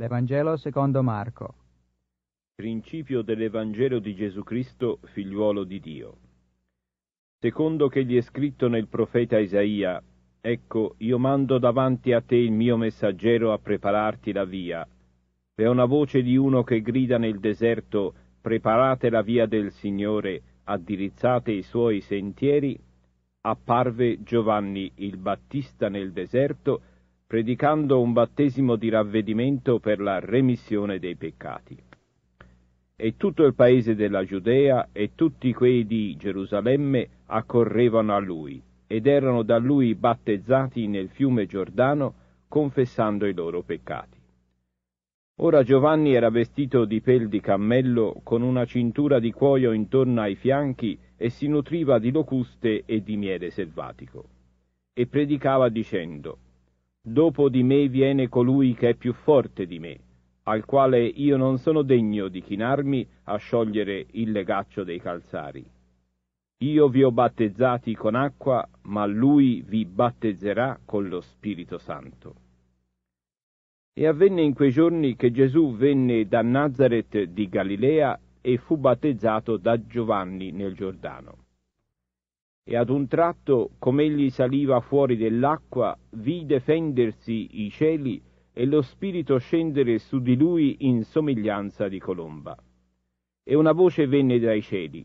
L'Evangelo secondo Marco. Principio dell'Evangelo di Gesù Cristo, figliuolo di Dio. Secondo che gli è scritto nel profeta Isaia, ecco, io mando davanti a te il mio messaggero a prepararti la via. È una voce di uno che grida nel deserto, preparate la via del Signore, addirizzate i suoi sentieri. Apparve Giovanni il Battista nel deserto, predicando un battesimo di ravvedimento per la remissione dei peccati. E tutto il paese della Giudea e tutti quei di Gerusalemme accorrevano a lui ed erano da lui battezzati nel fiume Giordano, confessando i loro peccati. Ora Giovanni era vestito di pel di cammello, con una cintura di cuoio intorno ai fianchi e si nutriva di locuste e di miele selvatico. E predicava dicendo, Dopo di me viene colui che è più forte di me, al quale io non sono degno di chinarmi a sciogliere il legaccio dei calzari. Io vi ho battezzati con acqua, ma lui vi battezzerà con lo Spirito Santo. E avvenne in quei giorni che Gesù venne da Nazareth di Galilea e fu battezzato da Giovanni nel Giordano e ad un tratto, come egli saliva fuori dell'acqua, vide fendersi i cieli e lo spirito scendere su di lui in somiglianza di colomba. E una voce venne dai cieli,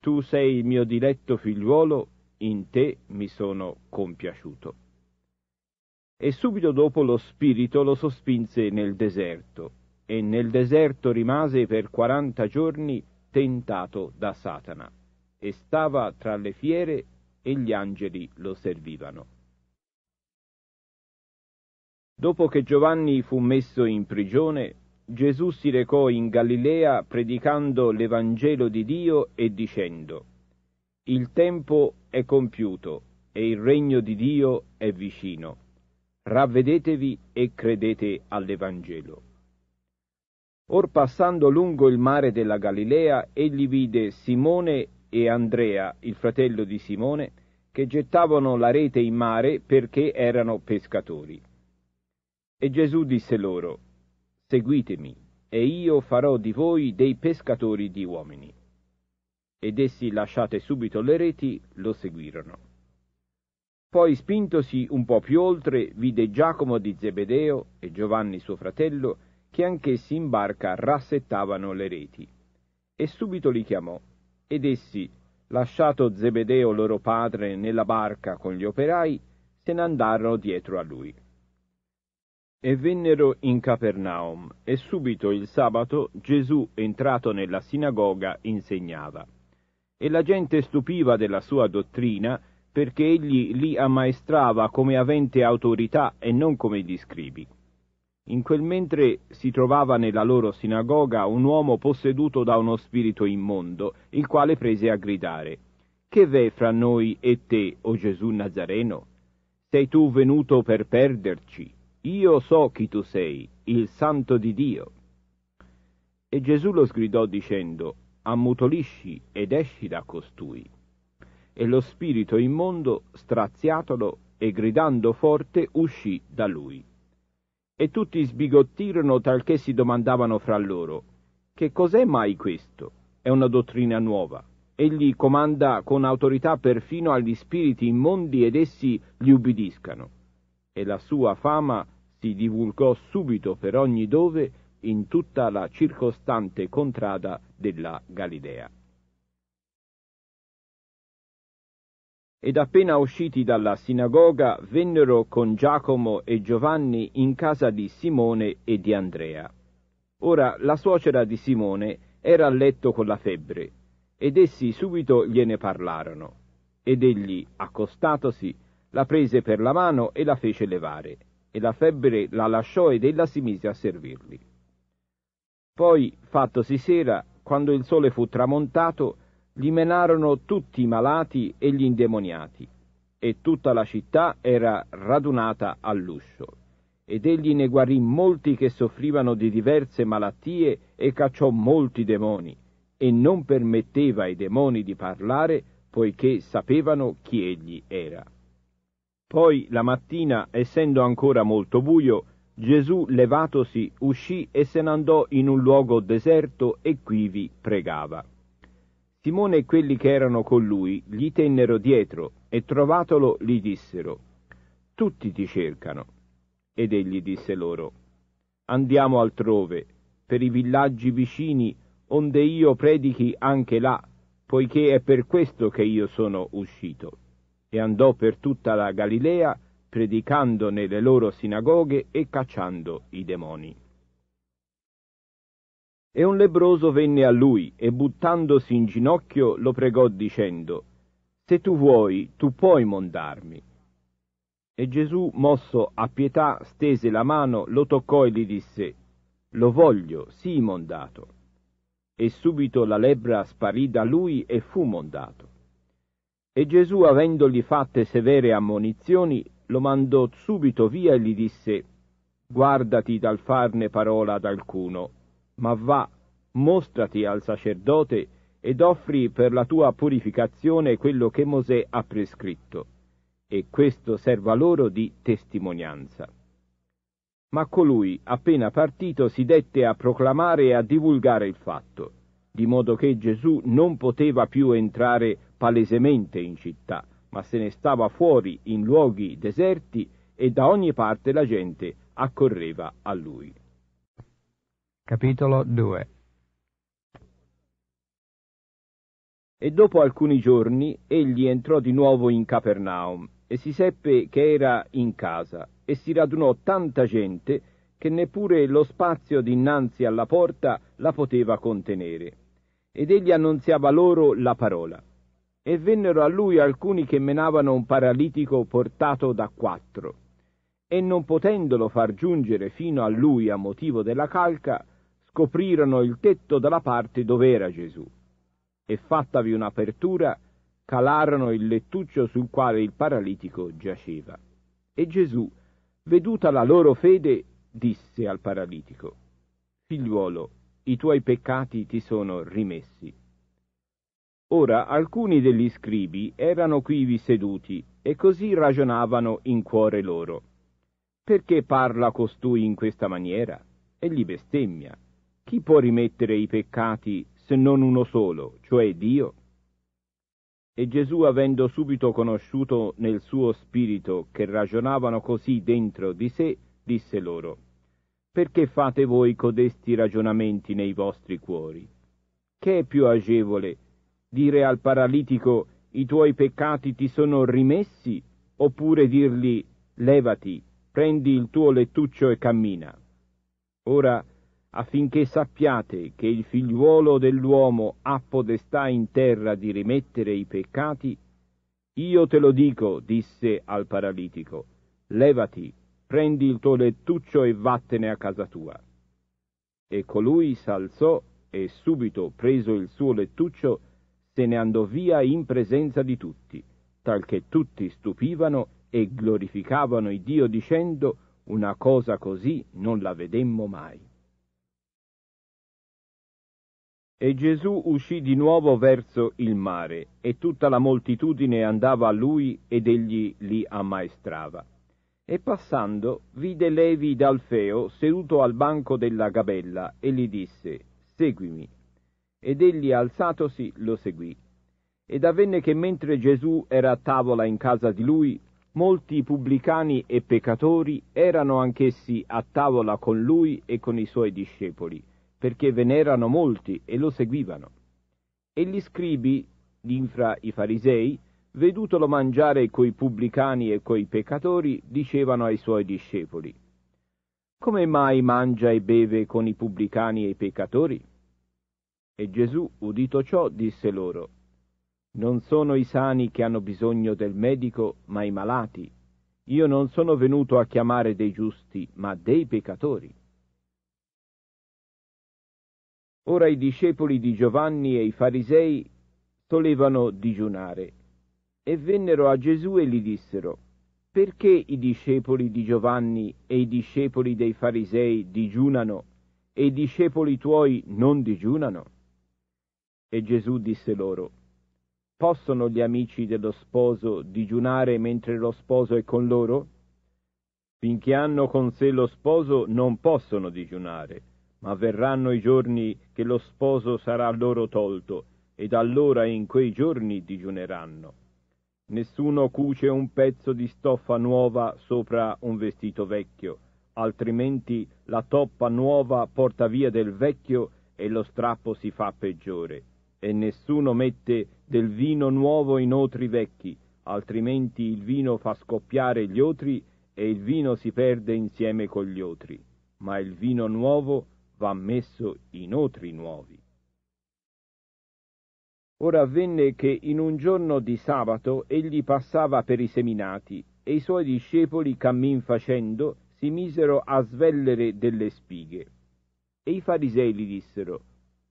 Tu sei il mio diletto figliuolo, in te mi sono compiaciuto. E subito dopo lo spirito lo sospinse nel deserto, e nel deserto rimase per quaranta giorni tentato da Satana e stava tra le fiere e gli angeli lo servivano. Dopo che Giovanni fu messo in prigione, Gesù si recò in Galilea predicando l'Evangelo di Dio e dicendo Il tempo è compiuto e il regno di Dio è vicino. Ravvedetevi e credete all'Evangelo. Or passando lungo il mare della Galilea, egli vide Simone e Andrea, il fratello di Simone, che gettavano la rete in mare perché erano pescatori. E Gesù disse loro, Seguitemi, e io farò di voi dei pescatori di uomini. Ed essi lasciate subito le reti, lo seguirono. Poi spintosi un po' più oltre, vide Giacomo di Zebedeo e Giovanni suo fratello, che anch'essi in barca rassettavano le reti. E subito li chiamò ed essi, lasciato Zebedeo loro padre nella barca con gli operai, se n'andarono dietro a lui. E vennero in Capernaum, e subito il sabato Gesù, entrato nella sinagoga, insegnava. E la gente stupiva della sua dottrina, perché egli li ammaestrava come avente autorità e non come gli scribi. In quel mentre si trovava nella loro sinagoga un uomo posseduto da uno spirito immondo, il quale prese a gridare Che v'è fra noi e te, o Gesù Nazareno? Sei tu venuto per perderci? Io so chi tu sei, il santo di Dio. E Gesù lo sgridò dicendo Ammutolisci ed esci da costui. E lo spirito immondo, straziatolo e gridando forte, uscì da lui e tutti sbigottirono talché si domandavano fra loro che cos'è mai questo? È una dottrina nuova. Egli comanda con autorità perfino agli spiriti immondi ed essi gli ubbidiscano. E la sua fama si divulgò subito per ogni dove in tutta la circostante contrada della Galilea. Ed appena usciti dalla sinagoga vennero con Giacomo e Giovanni in casa di Simone e di Andrea. Ora la suocera di Simone era a letto con la febbre, ed essi subito gliene parlarono. Ed egli, accostatosi, la prese per la mano e la fece levare, e la febbre la lasciò ed ella si mise a servirli. Poi, fattosi sera, quando il sole fu tramontato, gli menarono tutti i malati e gli indemoniati, e tutta la città era radunata all'uscio. Ed egli ne guarì molti che soffrivano di diverse malattie e cacciò molti demoni, e non permetteva ai demoni di parlare, poiché sapevano chi egli era. Poi la mattina, essendo ancora molto buio, Gesù levatosi uscì e se n'andò in un luogo deserto e quivi pregava. Simone e quelli che erano con lui gli tennero dietro e trovatolo gli dissero, tutti ti cercano. Ed egli disse loro, andiamo altrove, per i villaggi vicini, onde io predichi anche là, poiché è per questo che io sono uscito. E andò per tutta la Galilea, predicando nelle loro sinagoghe e cacciando i demoni. E un lebroso venne a lui e buttandosi in ginocchio lo pregò dicendo, Se tu vuoi, tu puoi mondarmi. E Gesù, mosso a pietà, stese la mano, lo toccò e gli disse, Lo voglio, sii mondato. E subito la lebbra sparì da lui e fu mondato. E Gesù, avendogli fatte severe ammonizioni, lo mandò subito via e gli disse, Guardati dal farne parola ad alcuno, ma va, mostrati al sacerdote ed offri per la tua purificazione quello che Mosè ha prescritto. E questo serva loro di testimonianza. Ma colui, appena partito, si dette a proclamare e a divulgare il fatto, di modo che Gesù non poteva più entrare palesemente in città, ma se ne stava fuori in luoghi deserti e da ogni parte la gente accorreva a lui. Capitolo 2 E dopo alcuni giorni egli entrò di nuovo in Capernaum e si seppe che era in casa e si radunò tanta gente che neppure lo spazio dinanzi alla porta la poteva contenere. Ed egli annunziava loro la parola. E vennero a lui alcuni che menavano un paralitico portato da quattro. E non potendolo far giungere fino a lui a motivo della calca, scoprirono il tetto dalla parte dove era Gesù e fattavi un'apertura calarono il lettuccio sul quale il paralitico giaceva. E Gesù, veduta la loro fede, disse al paralitico, Figliuolo, i tuoi peccati ti sono rimessi. Ora alcuni degli scribi erano quivi seduti e così ragionavano in cuore loro. Perché parla costui in questa maniera? E gli bestemmia chi può rimettere i peccati se non uno solo, cioè Dio? E Gesù, avendo subito conosciuto nel suo spirito che ragionavano così dentro di sé, disse loro, Perché fate voi codesti ragionamenti nei vostri cuori? Che è più agevole dire al paralitico i tuoi peccati ti sono rimessi oppure dirgli levati, prendi il tuo lettuccio e cammina? Ora, affinché sappiate che il figliuolo dell'uomo ha podestà in terra di rimettere i peccati, io te lo dico, disse al paralitico, levati, prendi il tuo lettuccio e vattene a casa tua. E colui s'alzò e subito, preso il suo lettuccio, se ne andò via in presenza di tutti, tal che tutti stupivano e glorificavano il Dio dicendo una cosa così non la vedemmo mai. E Gesù uscì di nuovo verso il mare, e tutta la moltitudine andava a lui ed egli li ammaestrava. E passando vide Levi d'Alfeo seduto al banco della gabella e gli disse, Seguimi. Ed egli alzatosi lo seguì. Ed avvenne che mentre Gesù era a tavola in casa di lui, molti pubblicani e peccatori erano anch'essi a tavola con lui e con i suoi discepoli perché ve n'erano molti e lo seguivano. E gli scribi, d'infra i farisei, vedutolo mangiare coi pubblicani e coi peccatori, dicevano ai suoi discepoli, Come mai mangia e beve con i pubblicani e i peccatori? E Gesù, udito ciò, disse loro, Non sono i sani che hanno bisogno del medico, ma i malati. Io non sono venuto a chiamare dei giusti, ma dei peccatori. Ora i discepoli di Giovanni e i farisei solevano digiunare e vennero a Gesù e gli dissero perché i discepoli di Giovanni e i discepoli dei farisei digiunano e i discepoli tuoi non digiunano? E Gesù disse loro possono gli amici dello sposo digiunare mentre lo sposo è con loro? Finché hanno con sé lo sposo non possono digiunare ma verranno i giorni che lo sposo sarà loro tolto, ed allora in quei giorni digiuneranno. Nessuno cuce un pezzo di stoffa nuova sopra un vestito vecchio, altrimenti la toppa nuova porta via del vecchio e lo strappo si fa peggiore. E nessuno mette del vino nuovo in otri vecchi, altrimenti il vino fa scoppiare gli otri e il vino si perde insieme con gli otri. Ma il vino nuovo va messo in otri nuovi. Ora avvenne che in un giorno di sabato egli passava per i seminati e i suoi discepoli cammin facendo si misero a svellere delle spighe. E i farisei gli dissero,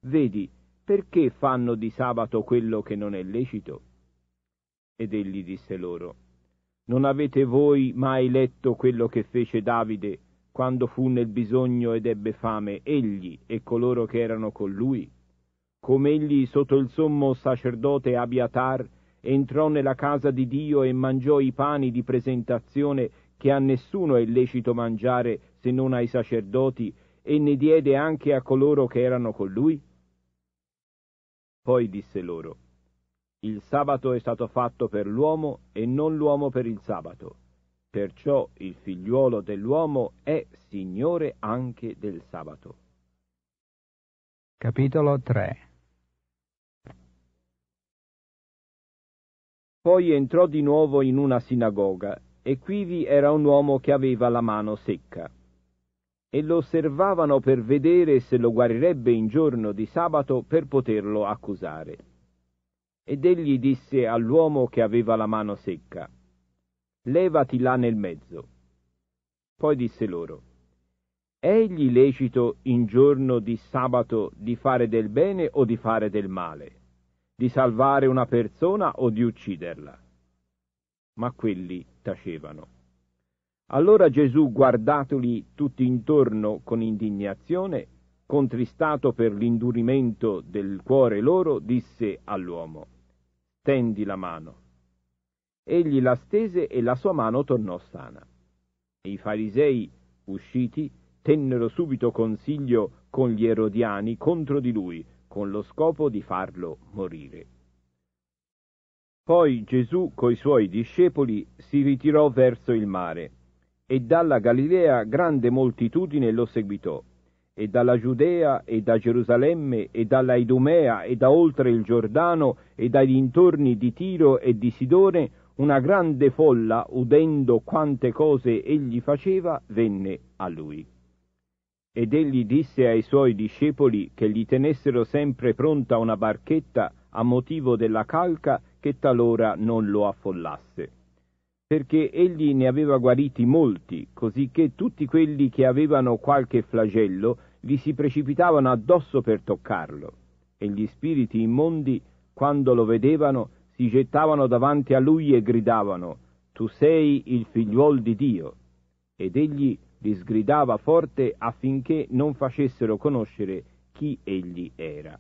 vedi, perché fanno di sabato quello che non è lecito? Ed egli disse loro, non avete voi mai letto quello che fece Davide quando fu nel bisogno ed ebbe fame egli e coloro che erano con lui? Come egli sotto il sommo sacerdote Abiatar entrò nella casa di Dio e mangiò i pani di presentazione che a nessuno è lecito mangiare se non ai sacerdoti e ne diede anche a coloro che erano con lui? Poi disse loro, il sabato è stato fatto per l'uomo e non l'uomo per il sabato. Perciò il figliuolo dell'uomo è Signore anche del sabato. Capitolo 3 Poi entrò di nuovo in una sinagoga, e quivi era un uomo che aveva la mano secca. E lo osservavano per vedere se lo guarirebbe in giorno di sabato per poterlo accusare. Ed egli disse all'uomo che aveva la mano secca, levati là nel mezzo. Poi disse loro, è Egli lecito in giorno di sabato di fare del bene o di fare del male, di salvare una persona o di ucciderla? Ma quelli tacevano. Allora Gesù, guardatoli tutti intorno con indignazione, contristato per l'indurimento del cuore loro, disse all'uomo, Tendi la mano egli la stese e la sua mano tornò sana. I farisei, usciti, tennero subito consiglio con gli erodiani contro di lui, con lo scopo di farlo morire. Poi Gesù coi suoi discepoli si ritirò verso il mare, e dalla Galilea grande moltitudine lo seguitò, e dalla Giudea e da Gerusalemme e dalla Idumea e da oltre il Giordano e dai dintorni di Tiro e di Sidone una grande folla, udendo quante cose egli faceva, venne a lui. Ed egli disse ai suoi discepoli che gli tenessero sempre pronta una barchetta a motivo della calca che talora non lo affollasse. Perché egli ne aveva guariti molti, così che tutti quelli che avevano qualche flagello gli si precipitavano addosso per toccarlo. E gli spiriti immondi, quando lo vedevano, si gettavano davanti a lui e gridavano, Tu sei il figliuol di Dio. Ed egli li sgridava forte affinché non facessero conoscere chi egli era.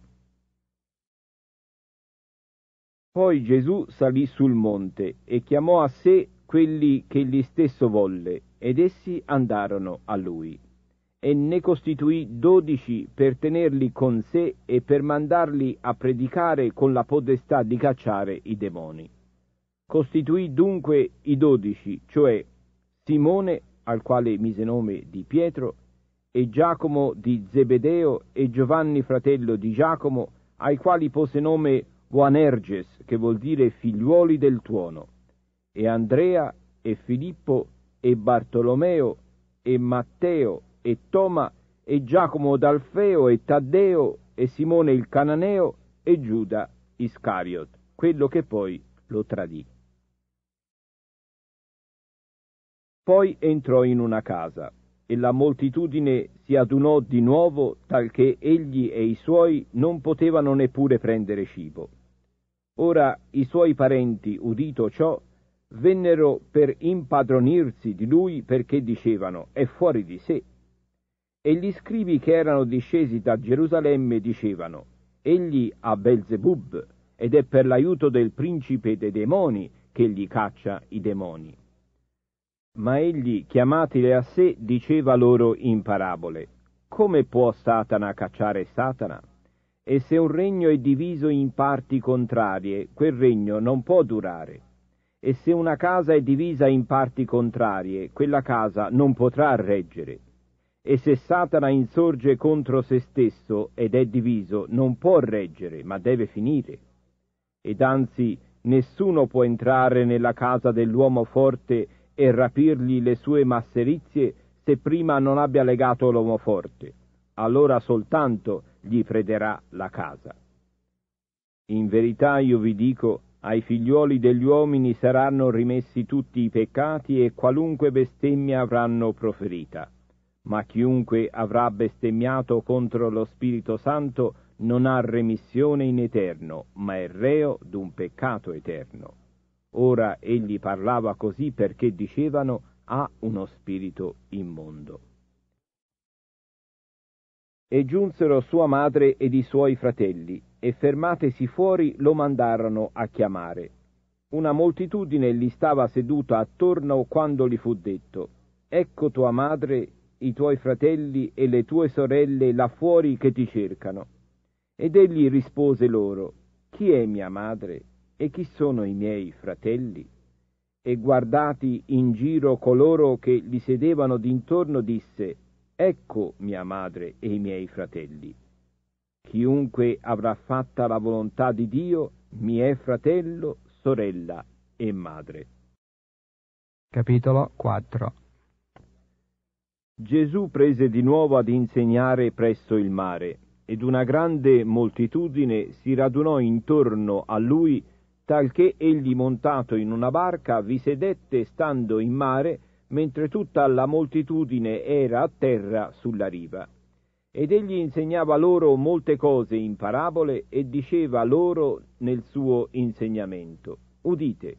Poi Gesù salì sul monte e chiamò a sé quelli che gli stesso volle, ed essi andarono a lui e ne costituì dodici per tenerli con sé e per mandarli a predicare con la potestà di cacciare i demoni. Costituì dunque i dodici, cioè Simone, al quale mise nome di Pietro, e Giacomo di Zebedeo e Giovanni fratello di Giacomo, ai quali pose nome Boanerges, che vuol dire figliuoli del tuono, e Andrea e Filippo e Bartolomeo e Matteo e Toma e Giacomo d'Alfeo e Taddeo e Simone il Cananeo e Giuda Iscariot, quello che poi lo tradì. Poi entrò in una casa e la moltitudine si adunò di nuovo talché egli e i suoi non potevano neppure prendere cibo. Ora i suoi parenti, udito ciò, vennero per impadronirsi di lui perché dicevano è fuori di sé, e gli scrivi che erano discesi da Gerusalemme dicevano, egli ha Belzebub, ed è per l'aiuto del principe dei demoni che gli caccia i demoni. Ma egli, chiamatile a sé, diceva loro in parabole, come può Satana cacciare Satana? E se un regno è diviso in parti contrarie, quel regno non può durare. E se una casa è divisa in parti contrarie, quella casa non potrà reggere. E se Satana insorge contro se stesso ed è diviso, non può reggere, ma deve finire. Ed anzi, nessuno può entrare nella casa dell'uomo forte e rapirgli le sue masserizie se prima non abbia legato l'uomo forte. Allora soltanto gli prederà la casa. In verità io vi dico, ai figliuoli degli uomini saranno rimessi tutti i peccati e qualunque bestemmia avranno proferita ma chiunque avrà bestemmiato contro lo Spirito Santo non ha remissione in eterno, ma è reo d'un peccato eterno. Ora egli parlava così perché dicevano ha uno spirito immondo. E giunsero sua madre ed i suoi fratelli, e fermatesi fuori lo mandarono a chiamare. Una moltitudine gli stava seduta attorno quando gli fu detto, Ecco tua madre i tuoi fratelli e le tue sorelle là fuori che ti cercano. Ed egli rispose loro, Chi è mia madre e chi sono i miei fratelli? E guardati in giro coloro che gli sedevano d'intorno, disse, Ecco mia madre e i miei fratelli. Chiunque avrà fatta la volontà di Dio, mi è fratello, sorella e madre. Capitolo 4 Gesù prese di nuovo ad insegnare presso il mare, ed una grande moltitudine si radunò intorno a lui, talché egli montato in una barca vi sedette stando in mare, mentre tutta la moltitudine era a terra sulla riva. Ed egli insegnava loro molte cose in parabole e diceva loro nel suo insegnamento. Udite.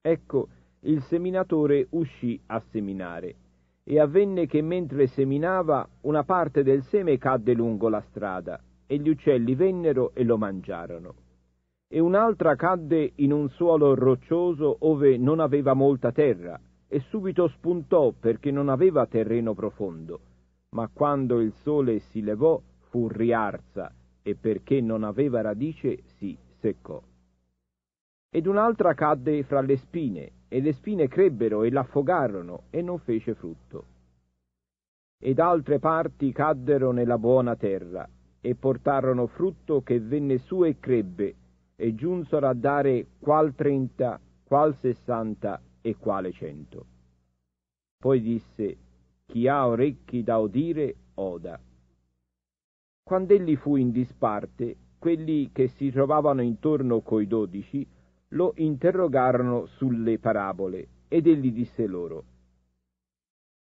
Ecco, il seminatore uscì a seminare e avvenne che mentre seminava una parte del seme cadde lungo la strada e gli uccelli vennero e lo mangiarono. E un'altra cadde in un suolo roccioso ove non aveva molta terra e subito spuntò perché non aveva terreno profondo. Ma quando il sole si levò fu riarsa e perché non aveva radice si seccò. Ed un'altra cadde fra le spine e le spine crebbero e l'affogarono e non fece frutto. Ed altre parti caddero nella buona terra e portarono frutto che venne su e crebbe e giunsero a dare qual trenta, qual sessanta e quale cento. Poi disse, chi ha orecchi da udire, oda. Quando egli fu in disparte, quelli che si trovavano intorno coi dodici lo interrogarono sulle parabole ed egli disse loro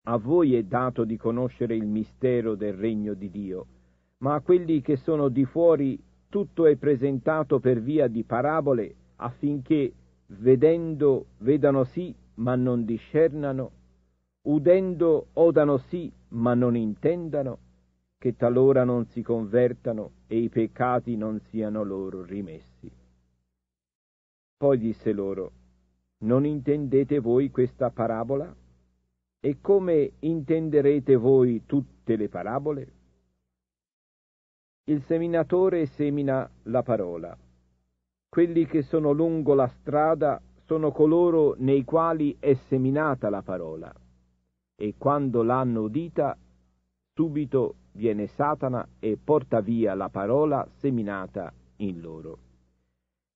A voi è dato di conoscere il mistero del regno di Dio, ma a quelli che sono di fuori tutto è presentato per via di parabole affinché vedendo vedano sì ma non discernano, udendo odano sì ma non intendano, che talora non si convertano e i peccati non siano loro rimessi. Poi disse loro, non intendete voi questa parabola? E come intenderete voi tutte le parabole? Il seminatore semina la parola. Quelli che sono lungo la strada sono coloro nei quali è seminata la parola. E quando l'hanno udita, subito viene Satana e porta via la parola seminata in loro.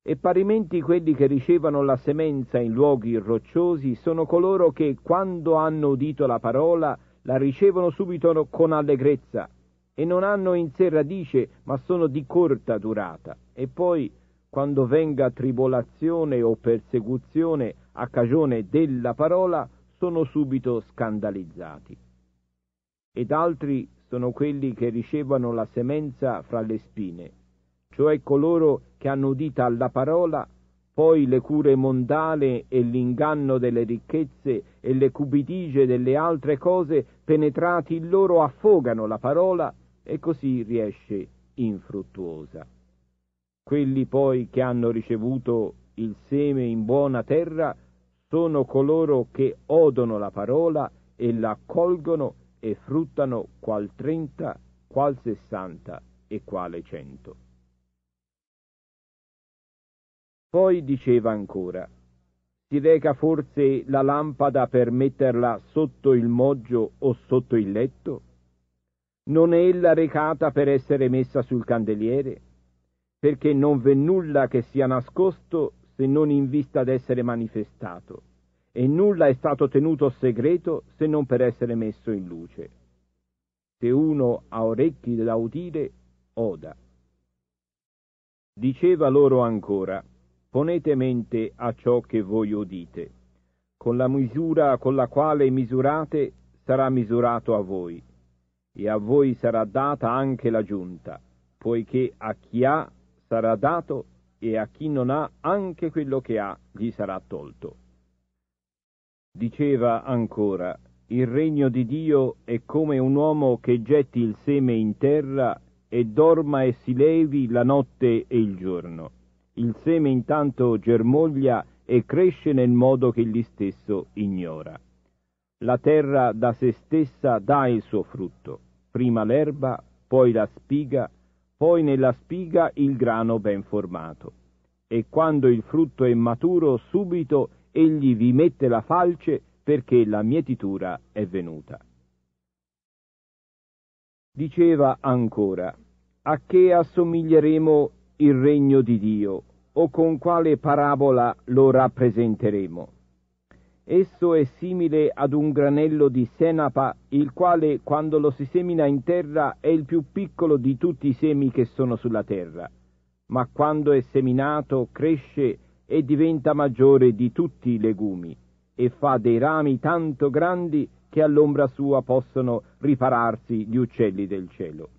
E parimenti quelli che ricevono la semenza in luoghi rocciosi sono coloro che, quando hanno udito la parola, la ricevono subito con allegrezza e non hanno in sé radice, ma sono di corta durata. E poi, quando venga tribolazione o persecuzione a cagione della parola, sono subito scandalizzati. Ed altri sono quelli che ricevono la semenza fra le spine cioè coloro che hanno udita alla parola, poi le cure mondane e l'inganno delle ricchezze e le cubidigie delle altre cose, penetrati in loro, affogano la parola e così riesce infruttuosa. Quelli poi che hanno ricevuto il seme in buona terra sono coloro che odono la parola e la accolgono e fruttano qual trenta, qual sessanta e quale cento. Poi diceva ancora, si reca forse la lampada per metterla sotto il moggio o sotto il letto? Non è ella recata per essere messa sul candeliere? Perché non v'è nulla che sia nascosto se non in vista d'essere manifestato, e nulla è stato tenuto segreto se non per essere messo in luce. Se uno ha orecchi da udire, oda. Diceva loro ancora, ponete mente a ciò che voi udite. Con la misura con la quale misurate sarà misurato a voi, e a voi sarà data anche la giunta, poiché a chi ha sarà dato e a chi non ha anche quello che ha gli sarà tolto. Diceva ancora, il regno di Dio è come un uomo che getti il seme in terra e dorma e si levi la notte e il giorno il seme intanto germoglia e cresce nel modo che gli stesso ignora. La terra da se stessa dà il suo frutto, prima l'erba, poi la spiga, poi nella spiga il grano ben formato. E quando il frutto è maturo, subito egli vi mette la falce perché la mietitura è venuta. Diceva ancora, a che assomiglieremo il regno di Dio o con quale parabola lo rappresenteremo. Esso è simile ad un granello di senapa, il quale quando lo si semina in terra è il più piccolo di tutti i semi che sono sulla terra, ma quando è seminato cresce e diventa maggiore di tutti i legumi e fa dei rami tanto grandi che all'ombra sua possono ripararsi gli uccelli del cielo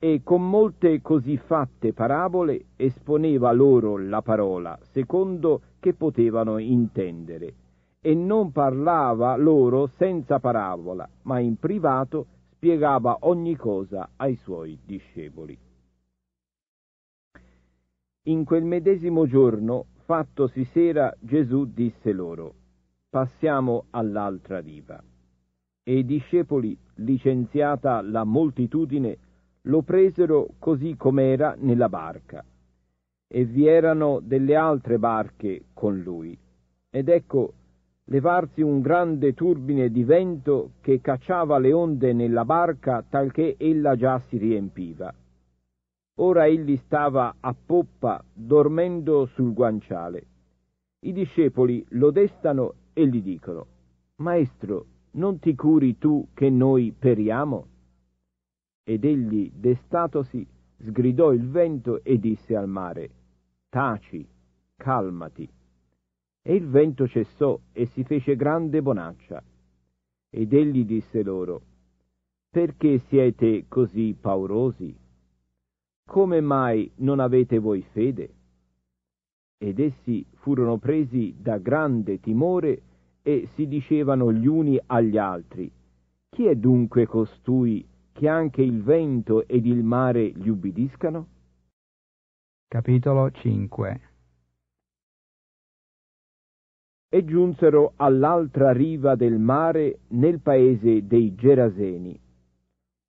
e con molte così fatte parabole esponeva loro la parola, secondo che potevano intendere, e non parlava loro senza parabola, ma in privato spiegava ogni cosa ai suoi discepoli. In quel medesimo giorno, fattosi sera, Gesù disse loro, passiamo all'altra riva. E i discepoli, licenziata la moltitudine, lo presero così com'era nella barca. E vi erano delle altre barche con lui. Ed ecco levarsi un grande turbine di vento che cacciava le onde nella barca talché ella già si riempiva. Ora egli stava a poppa dormendo sul guanciale. I discepoli lo destano e gli dicono Maestro, non ti curi tu che noi periamo? Ed egli, destatosi, sgridò il vento e disse al mare, Taci, calmati. E il vento cessò e si fece grande bonaccia. Ed egli disse loro, Perché siete così paurosi? Come mai non avete voi fede? Ed essi furono presi da grande timore e si dicevano gli uni agli altri, Chi è dunque costui che anche il vento ed il mare gli ubbidiscano? Capitolo 5 E giunsero all'altra riva del mare nel paese dei Geraseni.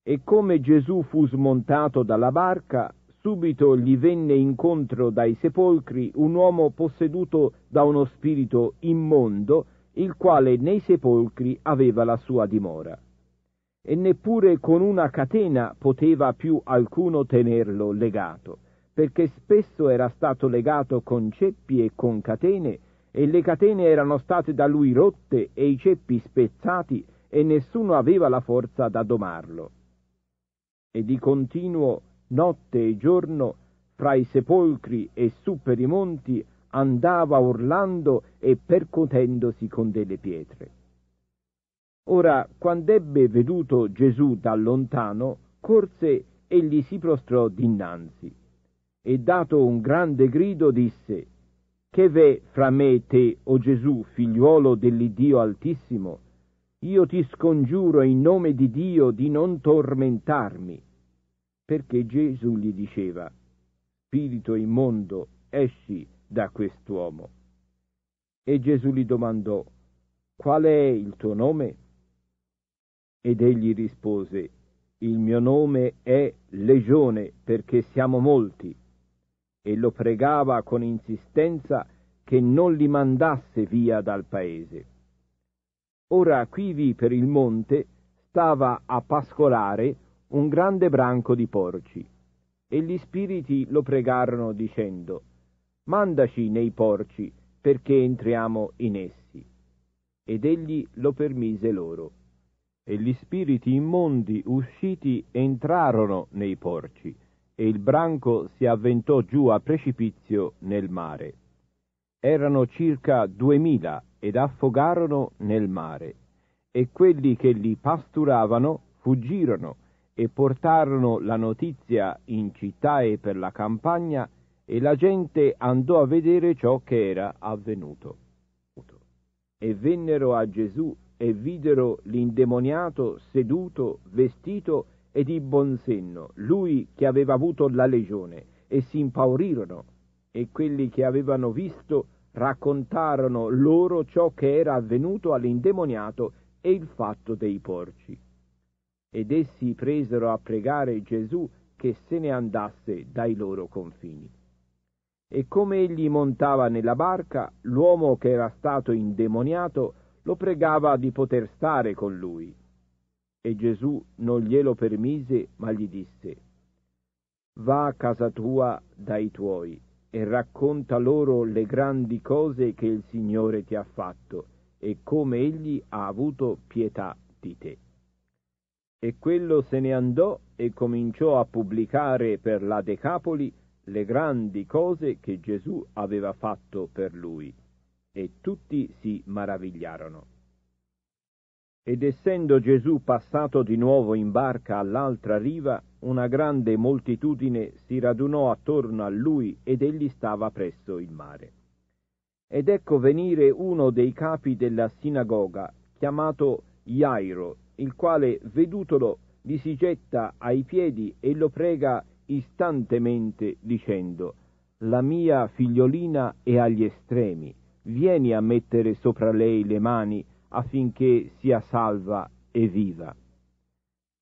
E come Gesù fu smontato dalla barca, subito gli venne incontro dai sepolcri un uomo posseduto da uno spirito immondo, il quale nei sepolcri aveva la sua dimora e neppure con una catena poteva più alcuno tenerlo legato, perché spesso era stato legato con ceppi e con catene, e le catene erano state da lui rotte e i ceppi spezzati, e nessuno aveva la forza da domarlo. E di continuo, notte e giorno, fra i sepolcri e su per i monti, andava urlando e percotendosi con delle pietre. Ora, quando ebbe veduto Gesù da lontano, corse e gli si prostrò dinanzi. E dato un grande grido disse, Che v'è fra me e te, o Gesù, figliuolo dell'Iddio Altissimo? Io ti scongiuro in nome di Dio di non tormentarmi. Perché Gesù gli diceva, Spirito immondo, esci da quest'uomo. E Gesù gli domandò, Qual è il tuo nome? Ed egli rispose, il mio nome è Legione perché siamo molti. E lo pregava con insistenza che non li mandasse via dal paese. Ora quivi per il monte stava a pascolare un grande branco di porci. E gli spiriti lo pregarono dicendo, mandaci nei porci perché entriamo in essi. Ed egli lo permise loro e gli spiriti immondi usciti entrarono nei porci, e il branco si avventò giù a precipizio nel mare. Erano circa duemila ed affogarono nel mare, e quelli che li pasturavano fuggirono e portarono la notizia in città e per la campagna, e la gente andò a vedere ciò che era avvenuto. E vennero a Gesù e videro l'indemoniato seduto, vestito e di buon senno, lui che aveva avuto la legione, e si impaurirono, e quelli che avevano visto raccontarono loro ciò che era avvenuto all'indemoniato e il fatto dei porci. Ed essi presero a pregare Gesù che se ne andasse dai loro confini. E come egli montava nella barca, l'uomo che era stato indemoniato lo pregava di poter stare con lui. E Gesù non glielo permise, ma gli disse, Va a casa tua dai tuoi e racconta loro le grandi cose che il Signore ti ha fatto e come egli ha avuto pietà di te. E quello se ne andò e cominciò a pubblicare per la Decapoli le grandi cose che Gesù aveva fatto per lui e tutti si maravigliarono. Ed essendo Gesù passato di nuovo in barca all'altra riva, una grande moltitudine si radunò attorno a lui ed egli stava presso il mare. Ed ecco venire uno dei capi della sinagoga, chiamato Iairo, il quale, vedutolo, gli si getta ai piedi e lo prega istantemente dicendo La mia figliolina è agli estremi vieni a mettere sopra lei le mani affinché sia salva e viva.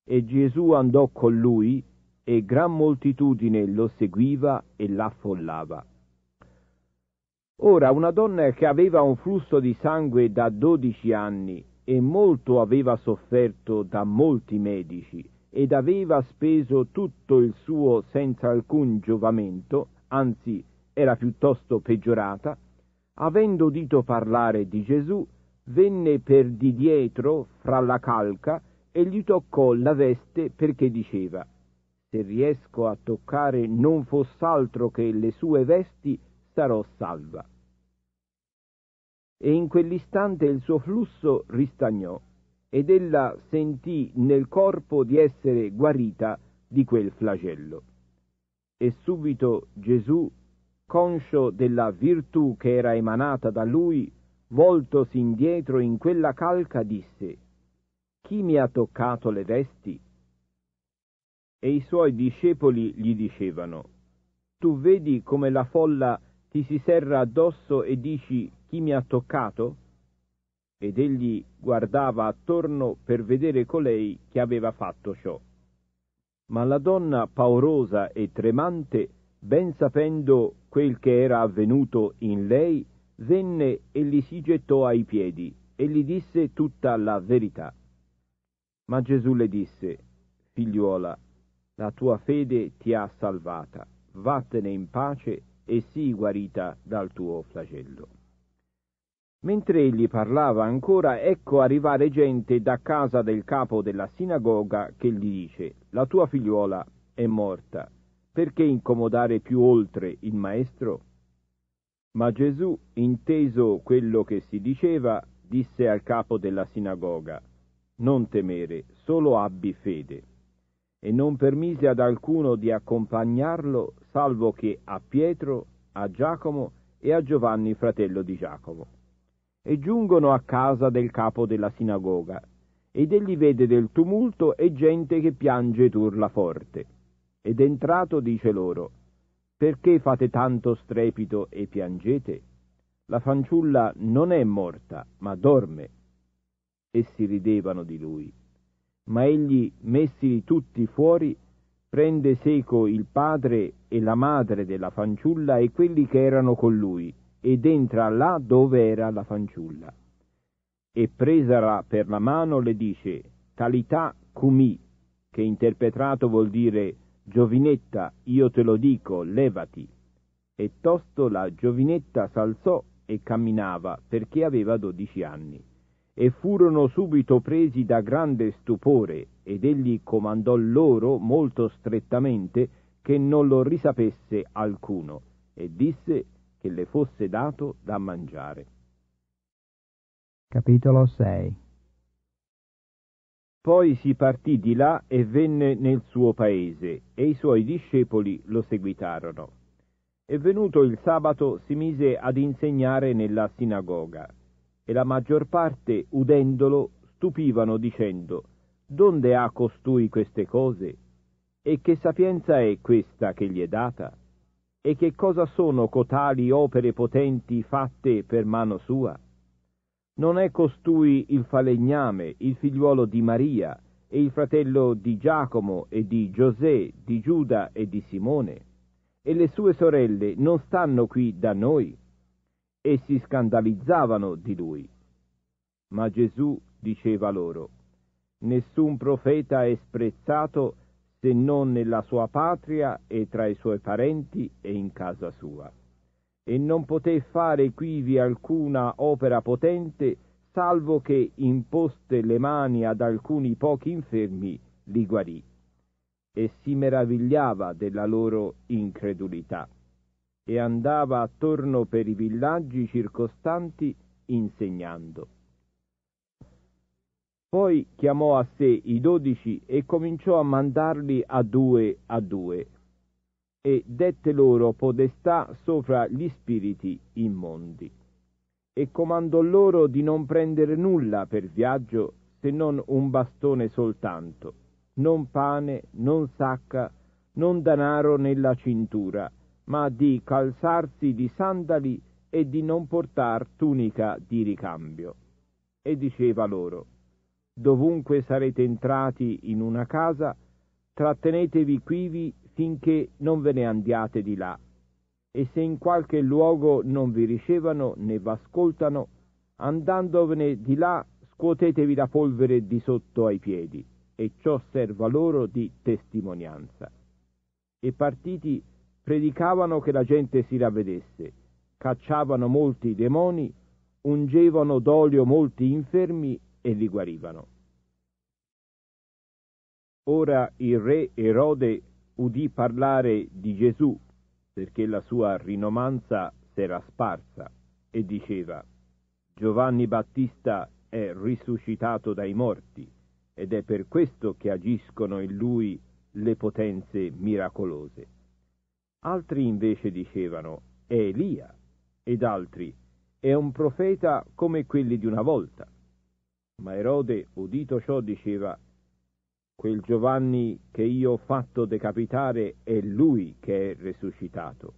E Gesù andò con lui e gran moltitudine lo seguiva e l'affollava. Ora una donna che aveva un flusso di sangue da dodici anni e molto aveva sofferto da molti medici ed aveva speso tutto il suo senza alcun giovamento, anzi era piuttosto peggiorata, avendo udito parlare di Gesù, venne per di dietro fra la calca e gli toccò la veste perché diceva se riesco a toccare non foss'altro che le sue vesti sarò salva. E in quell'istante il suo flusso ristagnò ed ella sentì nel corpo di essere guarita di quel flagello. E subito Gesù conscio della virtù che era emanata da lui, voltosi indietro in quella calca disse Chi mi ha toccato le vesti? E i suoi discepoli gli dicevano Tu vedi come la folla ti si serra addosso e dici Chi mi ha toccato? Ed egli guardava attorno per vedere colei che aveva fatto ciò. Ma la donna paurosa e tremante ben sapendo quel che era avvenuto in lei, venne e gli si gettò ai piedi e gli disse tutta la verità. Ma Gesù le disse, figliuola, la tua fede ti ha salvata, vattene in pace e sii guarita dal tuo flagello. Mentre egli parlava ancora, ecco arrivare gente da casa del capo della sinagoga che gli dice, la tua figliuola è morta, perché incomodare più oltre il maestro? Ma Gesù, inteso quello che si diceva, disse al capo della sinagoga, non temere, solo abbi fede. E non permise ad alcuno di accompagnarlo, salvo che a Pietro, a Giacomo e a Giovanni, fratello di Giacomo. E giungono a casa del capo della sinagoga, ed egli vede del tumulto e gente che piange e urla forte. Ed entrato dice loro, perché fate tanto strepito e piangete? La fanciulla non è morta, ma dorme. Essi ridevano di lui. Ma egli, messili tutti fuori, prende seco il padre e la madre della fanciulla e quelli che erano con lui, ed entra là dove era la fanciulla. E presala per la mano le dice, Talità cumi, che interpretato vuol dire Giovinetta, io te lo dico, levati. E tosto la giovinetta s'alzò e camminava perché aveva dodici anni. E furono subito presi da grande stupore ed egli comandò loro molto strettamente che non lo risapesse alcuno e disse che le fosse dato da mangiare. Capitolo 6 poi si partì di là e venne nel suo paese, e i suoi discepoli lo seguitarono. E venuto il sabato si mise ad insegnare nella sinagoga, e la maggior parte, udendolo, stupivano dicendo, Donde ha costui queste cose? E che sapienza è questa che gli è data? E che cosa sono cotali opere potenti fatte per mano sua? Non è costui il falegname, il figliuolo di Maria, e il fratello di Giacomo e di Giosè, di Giuda e di Simone? E le sue sorelle non stanno qui da noi? E si scandalizzavano di lui. Ma Gesù diceva loro, Nessun profeta è sprezzato se non nella sua patria e tra i suoi parenti e in casa sua e non poté fare quivi alcuna opera potente, salvo che imposte le mani ad alcuni pochi infermi li guarì, e si meravigliava della loro incredulità, e andava attorno per i villaggi circostanti insegnando. Poi chiamò a sé i dodici e cominciò a mandarli a due a due, e dette loro podestà sopra gli spiriti immondi. E comandò loro di non prendere nulla per viaggio se non un bastone soltanto, non pane, non sacca, non danaro nella cintura, ma di calzarsi di sandali e di non portar tunica di ricambio. E diceva loro, dovunque sarete entrati in una casa, trattenetevi quivi finché non ve ne andiate di là. E se in qualche luogo non vi ricevano né v'ascoltano, andandovene di là scuotetevi la polvere di sotto ai piedi, e ciò serva loro di testimonianza. E partiti predicavano che la gente si ravvedesse, cacciavano molti demoni, ungevano d'olio molti infermi e li guarivano. Ora il re Erode udì parlare di Gesù, perché la sua rinomanza s'era sparsa, e diceva Giovanni Battista è risuscitato dai morti, ed è per questo che agiscono in lui le potenze miracolose. Altri invece dicevano è Elia, ed altri è un profeta come quelli di una volta. Ma Erode, udito ciò, diceva Quel Giovanni che io ho fatto decapitare è lui che è risuscitato,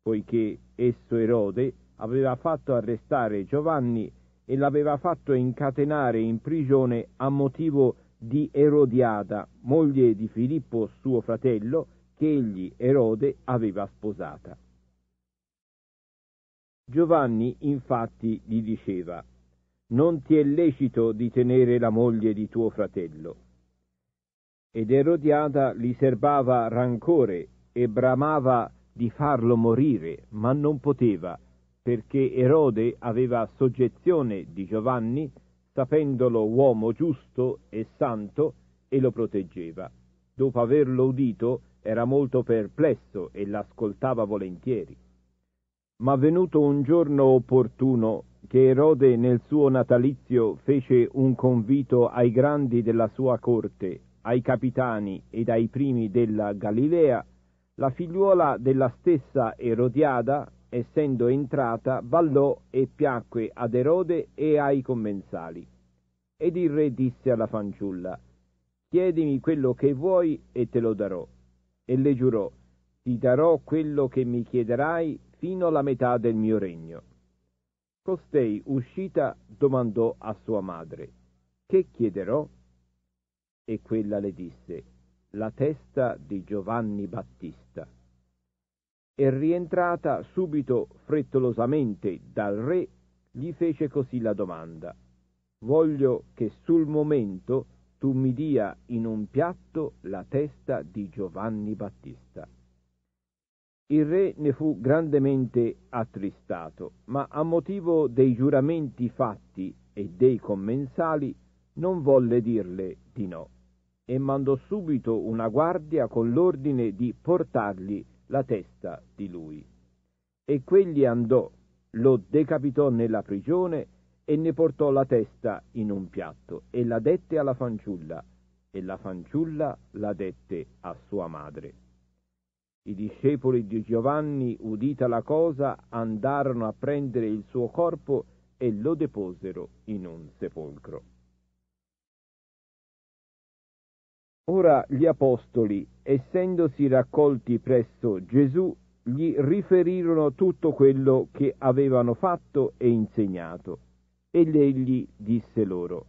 poiché esso Erode aveva fatto arrestare Giovanni e l'aveva fatto incatenare in prigione a motivo di Erodiada, moglie di Filippo suo fratello, che egli Erode aveva sposata. Giovanni infatti gli diceva, Non ti è lecito di tenere la moglie di tuo fratello ed Erodiada gli serbava rancore e bramava di farlo morire, ma non poteva, perché Erode aveva soggezione di Giovanni, sapendolo uomo giusto e santo, e lo proteggeva. Dopo averlo udito, era molto perplesso e l'ascoltava volentieri. Ma venuto un giorno opportuno che Erode nel suo natalizio fece un convito ai grandi della sua corte ai capitani ed ai primi della Galilea, la figliuola della stessa Erodiada, essendo entrata, ballò e piacque ad Erode e ai commensali. Ed il re disse alla fanciulla, Chiedimi quello che vuoi e te lo darò. E le giurò, Ti darò quello che mi chiederai fino alla metà del mio regno. Costei, uscita, domandò a sua madre, Che chiederò? E quella le disse, la testa di Giovanni Battista. E rientrata subito frettolosamente dal re, gli fece così la domanda, voglio che sul momento tu mi dia in un piatto la testa di Giovanni Battista. Il re ne fu grandemente attristato, ma a motivo dei giuramenti fatti e dei commensali non volle dirle di no e mandò subito una guardia con l'ordine di portargli la testa di lui. E quegli andò, lo decapitò nella prigione e ne portò la testa in un piatto e la dette alla fanciulla e la fanciulla la dette a sua madre. I discepoli di Giovanni, udita la cosa, andarono a prendere il suo corpo e lo deposero in un sepolcro. Ora gli apostoli, essendosi raccolti presso Gesù, gli riferirono tutto quello che avevano fatto e insegnato. Ed egli disse loro,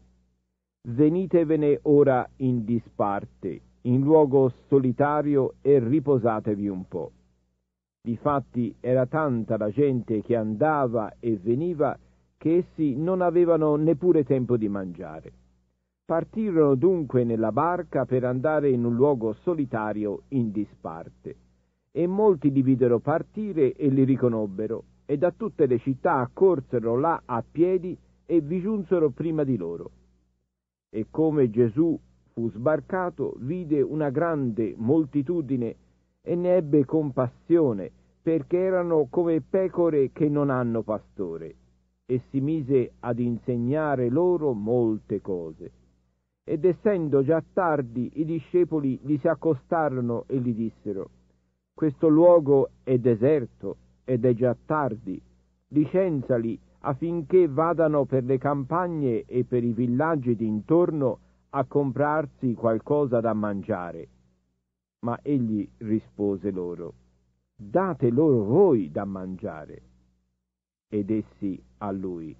Venitevene ora in disparte, in luogo solitario e riposatevi un po'. Difatti era tanta la gente che andava e veniva che essi non avevano neppure tempo di mangiare. Partirono dunque nella barca per andare in un luogo solitario in disparte. E molti li videro partire e li riconobbero, e da tutte le città accorsero là a piedi e vi giunsero prima di loro. E come Gesù fu sbarcato, vide una grande moltitudine e ne ebbe compassione, perché erano come pecore che non hanno pastore, e si mise ad insegnare loro molte cose. Ed essendo già tardi i discepoli gli si accostarono e gli dissero, questo luogo è deserto ed è già tardi, licenziali affinché vadano per le campagne e per i villaggi d'intorno a comprarsi qualcosa da mangiare. Ma egli rispose loro, date loro voi da mangiare. Ed essi a lui,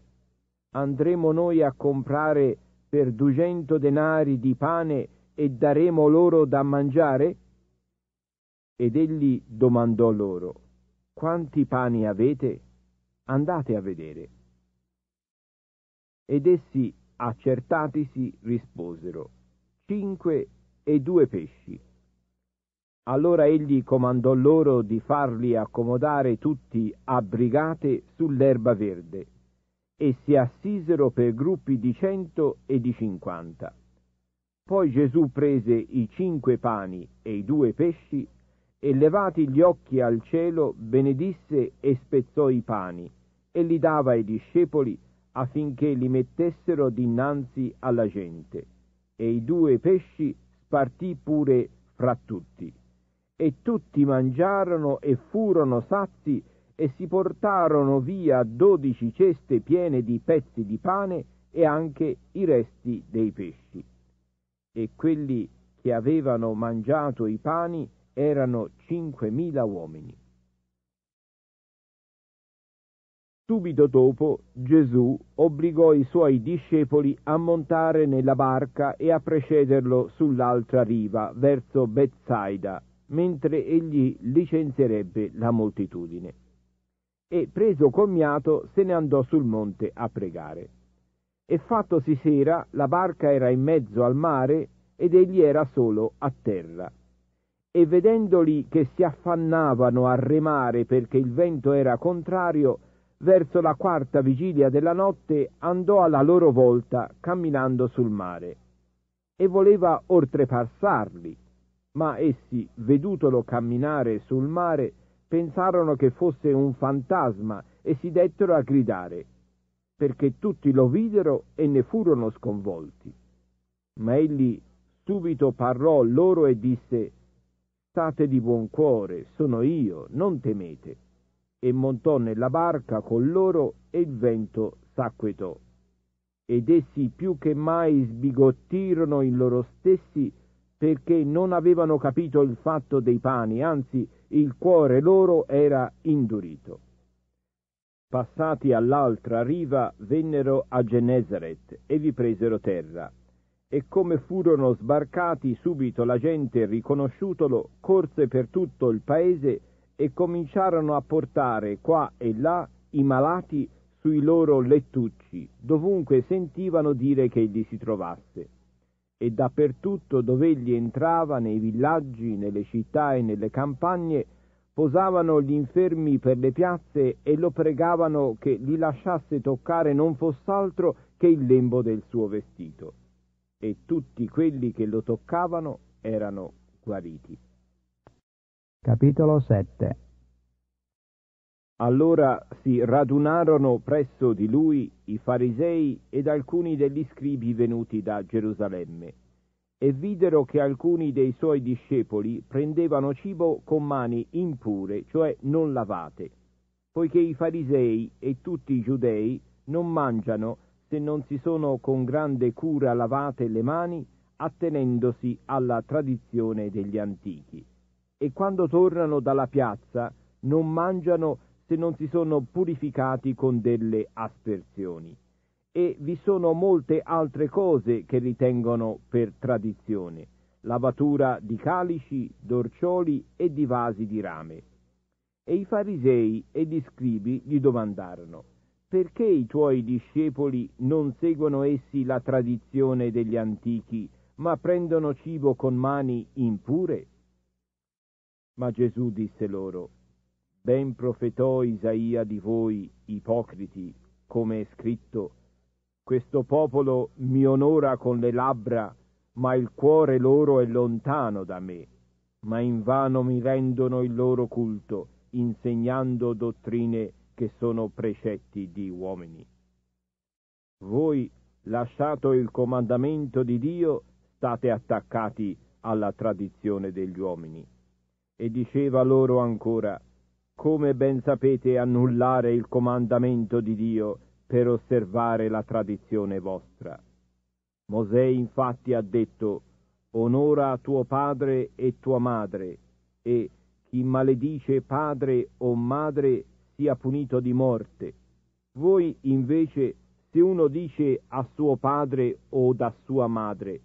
andremo noi a comprare per duecento denari di pane e daremo loro da mangiare? Ed egli domandò loro, quanti pani avete? Andate a vedere. Ed essi, accertatisi, risposero, cinque e due pesci. Allora egli comandò loro di farli accomodare tutti a brigate sull'erba verde e si assisero per gruppi di cento e di cinquanta. Poi Gesù prese i cinque pani e i due pesci e levati gli occhi al cielo benedisse e spezzò i pani e li dava ai discepoli affinché li mettessero dinanzi alla gente. E i due pesci spartì pure fra tutti. E tutti mangiarono e furono sazi e si portarono via dodici ceste piene di pezzi di pane e anche i resti dei pesci. E quelli che avevano mangiato i pani erano cinquemila uomini. Subito dopo Gesù obbligò i suoi discepoli a montare nella barca e a precederlo sull'altra riva, verso Bethsaida, mentre egli licenzierebbe la moltitudine e preso commiato se ne andò sul monte a pregare. E fattosi sera, la barca era in mezzo al mare ed egli era solo a terra. E vedendoli che si affannavano a remare perché il vento era contrario, verso la quarta vigilia della notte andò alla loro volta camminando sul mare e voleva oltrepassarli, ma essi, vedutolo camminare sul mare, pensarono che fosse un fantasma e si dettero a gridare, perché tutti lo videro e ne furono sconvolti. Ma egli subito parlò loro e disse, State di buon cuore, sono io, non temete. E montò nella barca con loro e il vento s'acquetò. Ed essi più che mai sbigottirono in loro stessi perché non avevano capito il fatto dei pani, anzi il cuore loro era indurito. Passati all'altra riva vennero a Genezaret e vi presero terra. E come furono sbarcati subito la gente riconosciutolo corse per tutto il paese e cominciarono a portare qua e là i malati sui loro lettucci, dovunque sentivano dire che egli si trovasse e dappertutto dove egli entrava, nei villaggi, nelle città e nelle campagne, posavano gli infermi per le piazze e lo pregavano che li lasciasse toccare non foss'altro che il lembo del suo vestito. E tutti quelli che lo toccavano erano guariti. Capitolo 7 allora si radunarono presso di lui i farisei ed alcuni degli scribi venuti da Gerusalemme, e videro che alcuni dei suoi discepoli prendevano cibo con mani impure, cioè non lavate, poiché i farisei e tutti i giudei non mangiano se non si sono con grande cura lavate le mani, attenendosi alla tradizione degli antichi. E quando tornano dalla piazza, non mangiano se non si sono purificati con delle aspersioni. E vi sono molte altre cose che ritengono per tradizione, lavatura di calici, d'orcioli e di vasi di rame. E i farisei ed i scribi gli domandarono, perché i tuoi discepoli non seguono essi la tradizione degli antichi, ma prendono cibo con mani impure? Ma Gesù disse loro, Ben profetò Isaia di voi, ipocriti, come è scritto, questo popolo mi onora con le labbra, ma il cuore loro è lontano da me, ma invano mi rendono il loro culto, insegnando dottrine che sono precetti di uomini. Voi, lasciato il comandamento di Dio, state attaccati alla tradizione degli uomini. E diceva loro ancora, come ben sapete, annullare il comandamento di Dio per osservare la tradizione vostra. Mosè infatti ha detto, onora tuo padre e tua madre, e chi maledice padre o madre sia punito di morte. Voi invece, se uno dice a suo padre o da sua madre,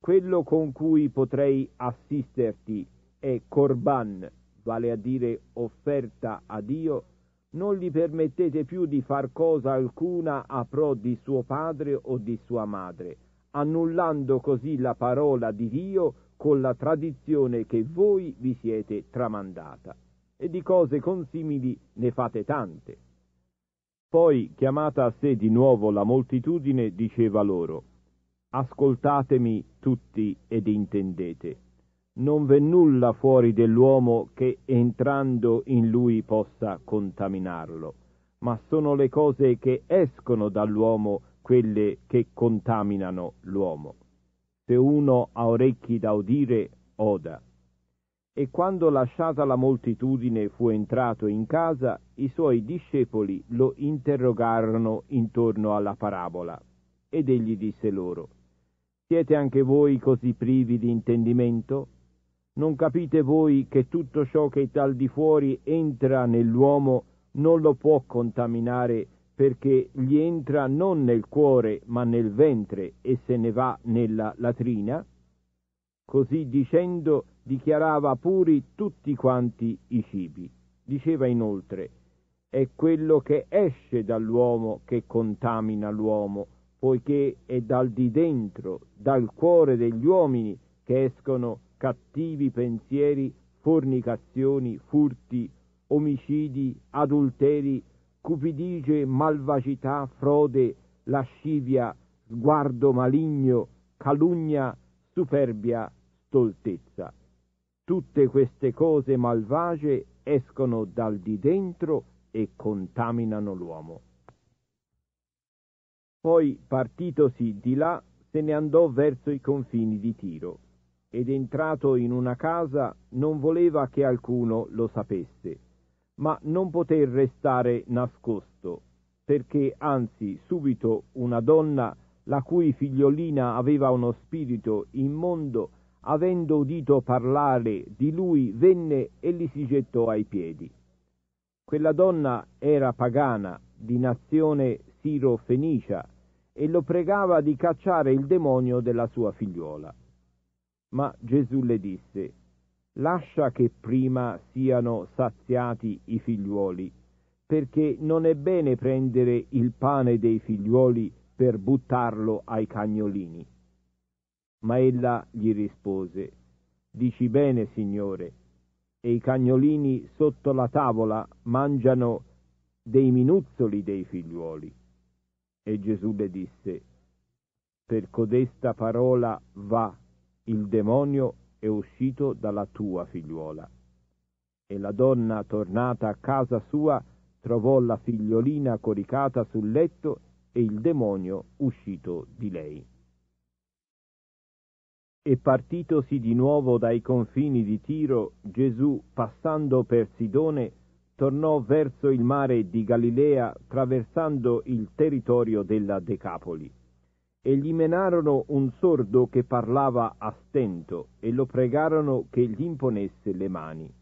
quello con cui potrei assisterti è Corban, vale a dire offerta a Dio, non gli permettete più di far cosa alcuna a pro di suo padre o di sua madre, annullando così la parola di Dio con la tradizione che voi vi siete tramandata. E di cose consimili ne fate tante. Poi, chiamata a sé di nuovo la moltitudine, diceva loro, Ascoltatemi tutti ed intendete non v'è nulla fuori dell'uomo che entrando in lui possa contaminarlo, ma sono le cose che escono dall'uomo quelle che contaminano l'uomo. Se uno ha orecchi da udire, oda. E quando lasciata la moltitudine fu entrato in casa, i suoi discepoli lo interrogarono intorno alla parabola. Ed egli disse loro, Siete anche voi così privi di intendimento? Non capite voi che tutto ciò che dal di fuori entra nell'uomo non lo può contaminare perché gli entra non nel cuore ma nel ventre e se ne va nella latrina? Così dicendo dichiarava puri tutti quanti i cibi. Diceva inoltre, è quello che esce dall'uomo che contamina l'uomo, poiché è dal di dentro, dal cuore degli uomini che escono cattivi pensieri, fornicazioni, furti, omicidi, adulteri, cupidigie, malvagità, frode, lascivia, sguardo maligno, calunnia, superbia, stoltezza. Tutte queste cose malvagie escono dal di dentro e contaminano l'uomo. Poi, partitosi di là, se ne andò verso i confini di Tiro ed entrato in una casa non voleva che alcuno lo sapesse, ma non poté restare nascosto, perché anzi subito una donna, la cui figliolina aveva uno spirito immondo, avendo udito parlare di lui, venne e gli si gettò ai piedi. Quella donna era pagana, di nazione Siro-Fenicia, e lo pregava di cacciare il demonio della sua figliuola. Ma Gesù le disse, lascia che prima siano saziati i figliuoli, perché non è bene prendere il pane dei figliuoli per buttarlo ai cagnolini. Ma ella gli rispose, Dici bene, Signore, e i cagnolini sotto la tavola mangiano dei minuzzoli dei figliuoli. E Gesù le disse, Per codesta parola va il demonio è uscito dalla tua figliuola. E la donna, tornata a casa sua, trovò la figliolina coricata sul letto e il demonio uscito di lei. E partitosi di nuovo dai confini di Tiro, Gesù, passando per Sidone, tornò verso il mare di Galilea, traversando il territorio della Decapoli e gli menarono un sordo che parlava a stento e lo pregarono che gli imponesse le mani.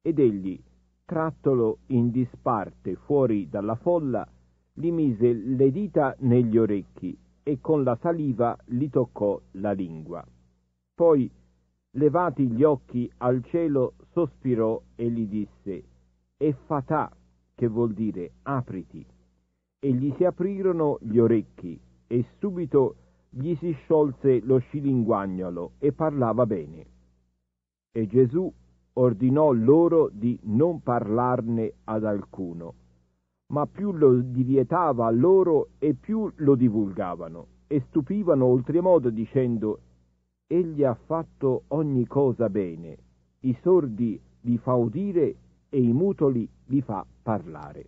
Ed egli, trattolo in disparte fuori dalla folla, gli mise le dita negli orecchi e con la saliva gli toccò la lingua. Poi, levati gli occhi al cielo, sospirò e gli disse, E fatà, che vuol dire apriti. E gli si aprirono gli orecchi e subito gli si sciolse lo scilinguagnolo e parlava bene. E Gesù ordinò loro di non parlarne ad alcuno, ma più lo divietava a loro e più lo divulgavano, e stupivano oltremodo dicendo Egli ha fatto ogni cosa bene, i sordi li fa udire e i mutoli li fa parlare.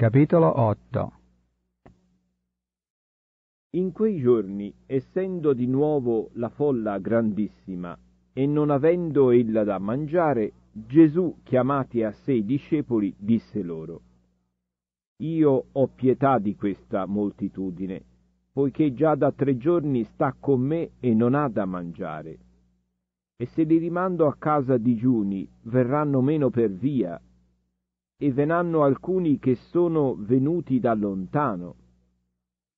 Capitolo 8 In quei giorni, essendo di nuovo la folla grandissima e non avendo ella da mangiare, Gesù, chiamati a sé i discepoli, disse loro, Io ho pietà di questa moltitudine, poiché già da tre giorni sta con me e non ha da mangiare. E se li rimando a casa digiuni, verranno meno per via e ve n'hanno alcuni che sono venuti da lontano.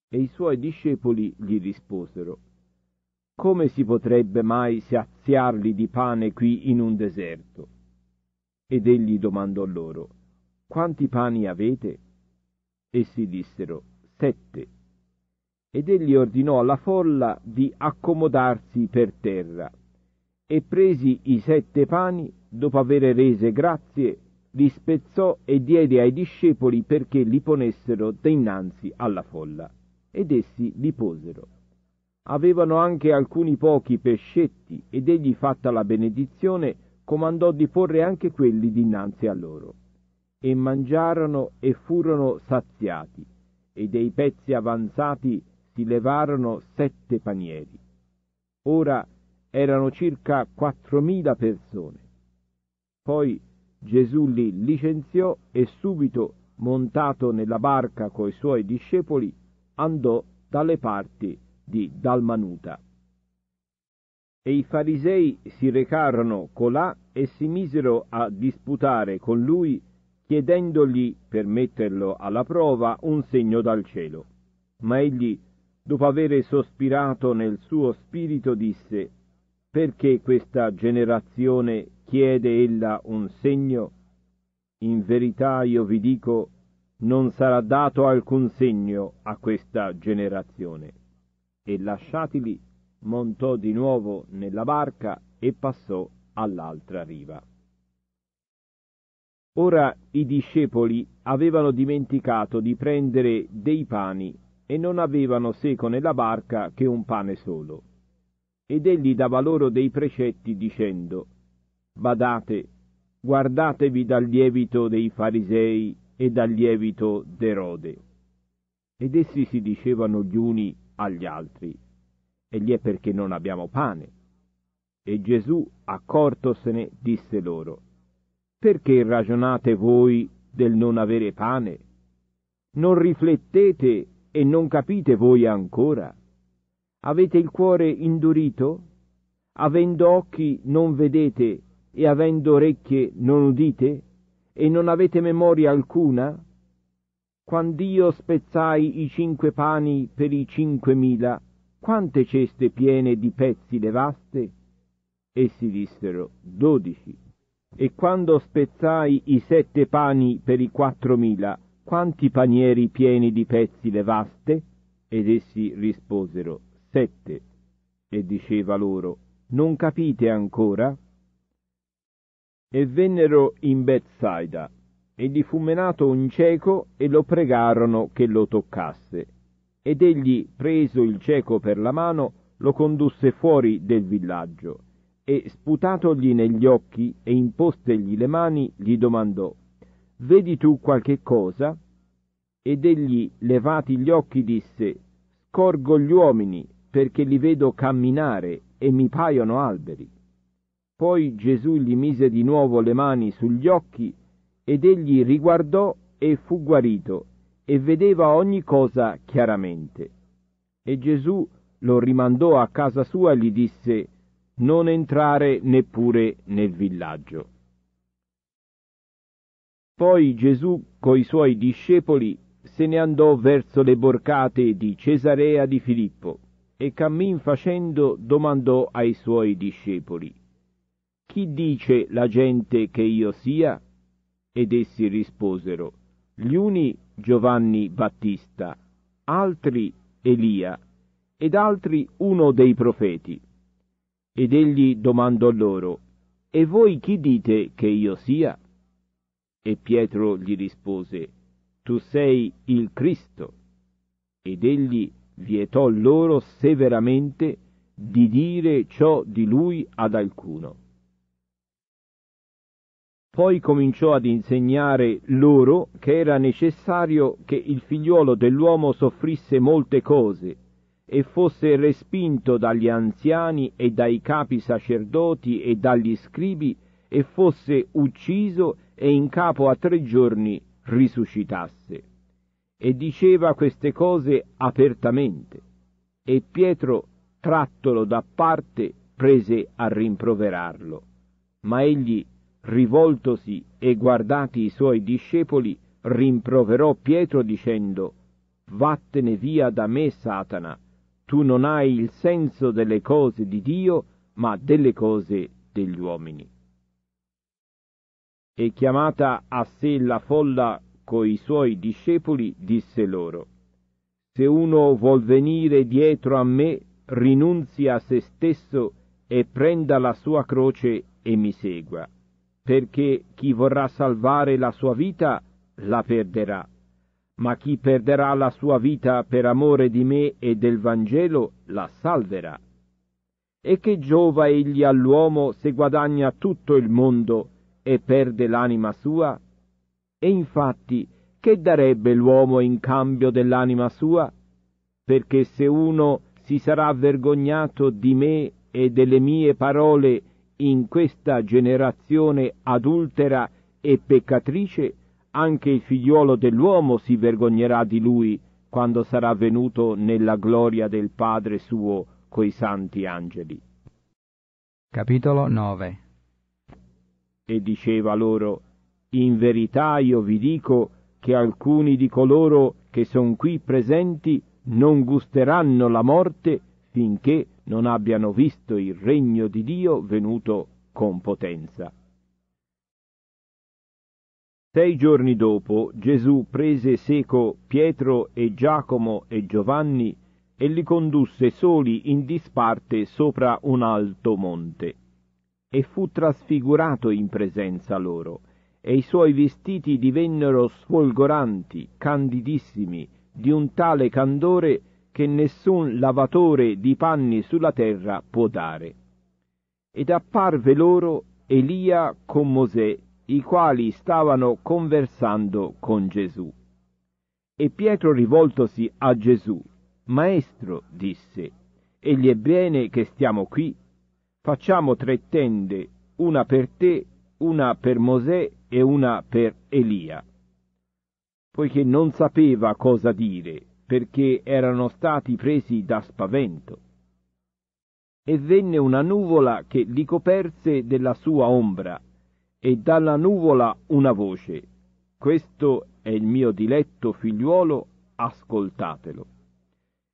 E i suoi discepoli gli risposero, Come si potrebbe mai saziarli di pane qui in un deserto? Ed egli domandò loro, Quanti pani avete? Essi dissero, Sette. Ed egli ordinò alla folla di accomodarsi per terra. E presi i sette pani, dopo avere rese grazie, li spezzò e diede ai discepoli perché li ponessero dinanzi alla folla. Ed essi li posero. Avevano anche alcuni pochi pescetti, ed egli fatta la benedizione, comandò di porre anche quelli dinanzi a loro. E mangiarono e furono saziati, e dei pezzi avanzati si levarono sette panieri. Ora erano circa quattromila persone. Poi Gesù li licenziò e subito, montato nella barca coi suoi discepoli, andò dalle parti di Dalmanuta. E i farisei si recarono colà e si misero a disputare con lui, chiedendogli, per metterlo alla prova, un segno dal cielo. Ma egli, dopo avere sospirato nel suo spirito, disse perché questa generazione chiede ella un segno? In verità io vi dico, non sarà dato alcun segno a questa generazione. E lasciatili, montò di nuovo nella barca e passò all'altra riva. Ora i discepoli avevano dimenticato di prendere dei pani e non avevano seco nella barca che un pane solo ed egli dava loro dei precetti dicendo Badate, guardatevi dal lievito dei farisei e dal lievito d'Erode. Ed essi si dicevano gli uni agli altri, egli è perché non abbiamo pane. E Gesù, accortosene, disse loro, perché ragionate voi del non avere pane? Non riflettete e non capite voi ancora? Avete il cuore indurito? Avendo occhi non vedete e avendo orecchie non udite? E non avete memoria alcuna? Quando io spezzai i cinque pani per i cinquemila, quante ceste piene di pezzi levaste? Essi dissero, dodici. E quando spezzai i sette pani per i quattromila, quanti panieri pieni di pezzi levaste? Ed essi risposero, 7 e diceva loro, Non capite ancora? E vennero in Bethsaida, e gli fu menato un cieco e lo pregarono che lo toccasse. Ed egli, preso il cieco per la mano, lo condusse fuori del villaggio, e sputatogli negli occhi e impostegli le mani, gli domandò, Vedi tu qualche cosa? Ed egli, levati gli occhi, disse, Scorgo gli uomini, perché li vedo camminare e mi paiono alberi. Poi Gesù gli mise di nuovo le mani sugli occhi ed egli riguardò e fu guarito e vedeva ogni cosa chiaramente. E Gesù lo rimandò a casa sua e gli disse non entrare neppure nel villaggio. Poi Gesù coi suoi discepoli se ne andò verso le borcate di Cesarea di Filippo e cammin facendo domandò ai suoi discepoli, Chi dice la gente che io sia? Ed essi risposero, gli uni Giovanni Battista, altri Elia, ed altri uno dei profeti. Ed egli domandò loro, E voi chi dite che io sia? E Pietro gli rispose, Tu sei il Cristo. Ed egli vietò loro severamente di dire ciò di lui ad alcuno. Poi cominciò ad insegnare loro che era necessario che il figliuolo dell'uomo soffrisse molte cose e fosse respinto dagli anziani e dai capi sacerdoti e dagli scribi e fosse ucciso e in capo a tre giorni risuscitasse e diceva queste cose apertamente. E Pietro, trattolo da parte, prese a rimproverarlo. Ma egli, rivoltosi e guardati i suoi discepoli, rimproverò Pietro dicendo Vattene via da me, Satana, tu non hai il senso delle cose di Dio, ma delle cose degli uomini. E chiamata a sé la folla coi suoi discepoli disse loro, Se uno vuol venire dietro a me, rinunzi a se stesso e prenda la sua croce e mi segua, perché chi vorrà salvare la sua vita la perderà, ma chi perderà la sua vita per amore di me e del Vangelo la salverà. E che giova egli all'uomo se guadagna tutto il mondo e perde l'anima sua? E infatti, che darebbe l'uomo in cambio dell'anima sua? Perché se uno si sarà vergognato di me e delle mie parole in questa generazione adultera e peccatrice, anche il figliuolo dell'uomo si vergognerà di lui quando sarà venuto nella gloria del Padre suo coi santi angeli. Capitolo 9 E diceva loro, in verità io vi dico che alcuni di coloro che sono qui presenti non gusteranno la morte finché non abbiano visto il regno di Dio venuto con potenza. Sei giorni dopo Gesù prese seco Pietro e Giacomo e Giovanni e li condusse soli in disparte sopra un alto monte. E fu trasfigurato in presenza loro, e i suoi vestiti divennero sfolgoranti, candidissimi, di un tale candore che nessun lavatore di panni sulla terra può dare. Ed apparve loro Elia con Mosè, i quali stavano conversando con Gesù. E Pietro rivoltosi a Gesù, Maestro, disse, egli è bene che stiamo qui, facciamo tre tende, una per te una per Mosè e una per Elia, poiché non sapeva cosa dire, perché erano stati presi da spavento. E venne una nuvola che li coperse della sua ombra, e dalla nuvola una voce. Questo è il mio diletto figliuolo, ascoltatelo.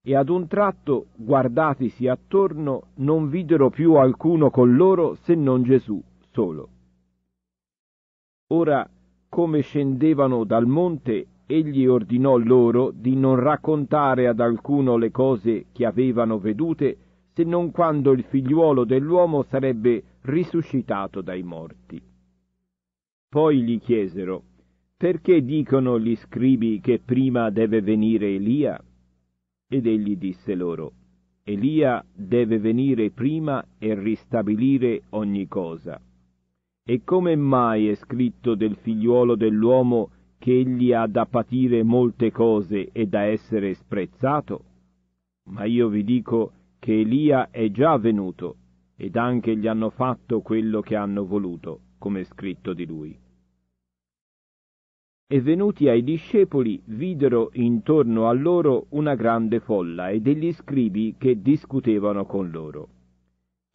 E ad un tratto, guardatisi attorno, non videro più alcuno con loro se non Gesù solo. Ora, come scendevano dal monte, egli ordinò loro di non raccontare ad alcuno le cose che avevano vedute, se non quando il figliuolo dell'uomo sarebbe risuscitato dai morti. Poi gli chiesero, perché dicono gli scribi che prima deve venire Elia? Ed egli disse loro, Elia deve venire prima e ristabilire ogni cosa. E come mai è scritto del figliuolo dell'uomo che egli ha da patire molte cose e da essere sprezzato? Ma io vi dico che Elia è già venuto, ed anche gli hanno fatto quello che hanno voluto, come è scritto di lui. E venuti ai discepoli videro intorno a loro una grande folla e degli scribi che discutevano con loro.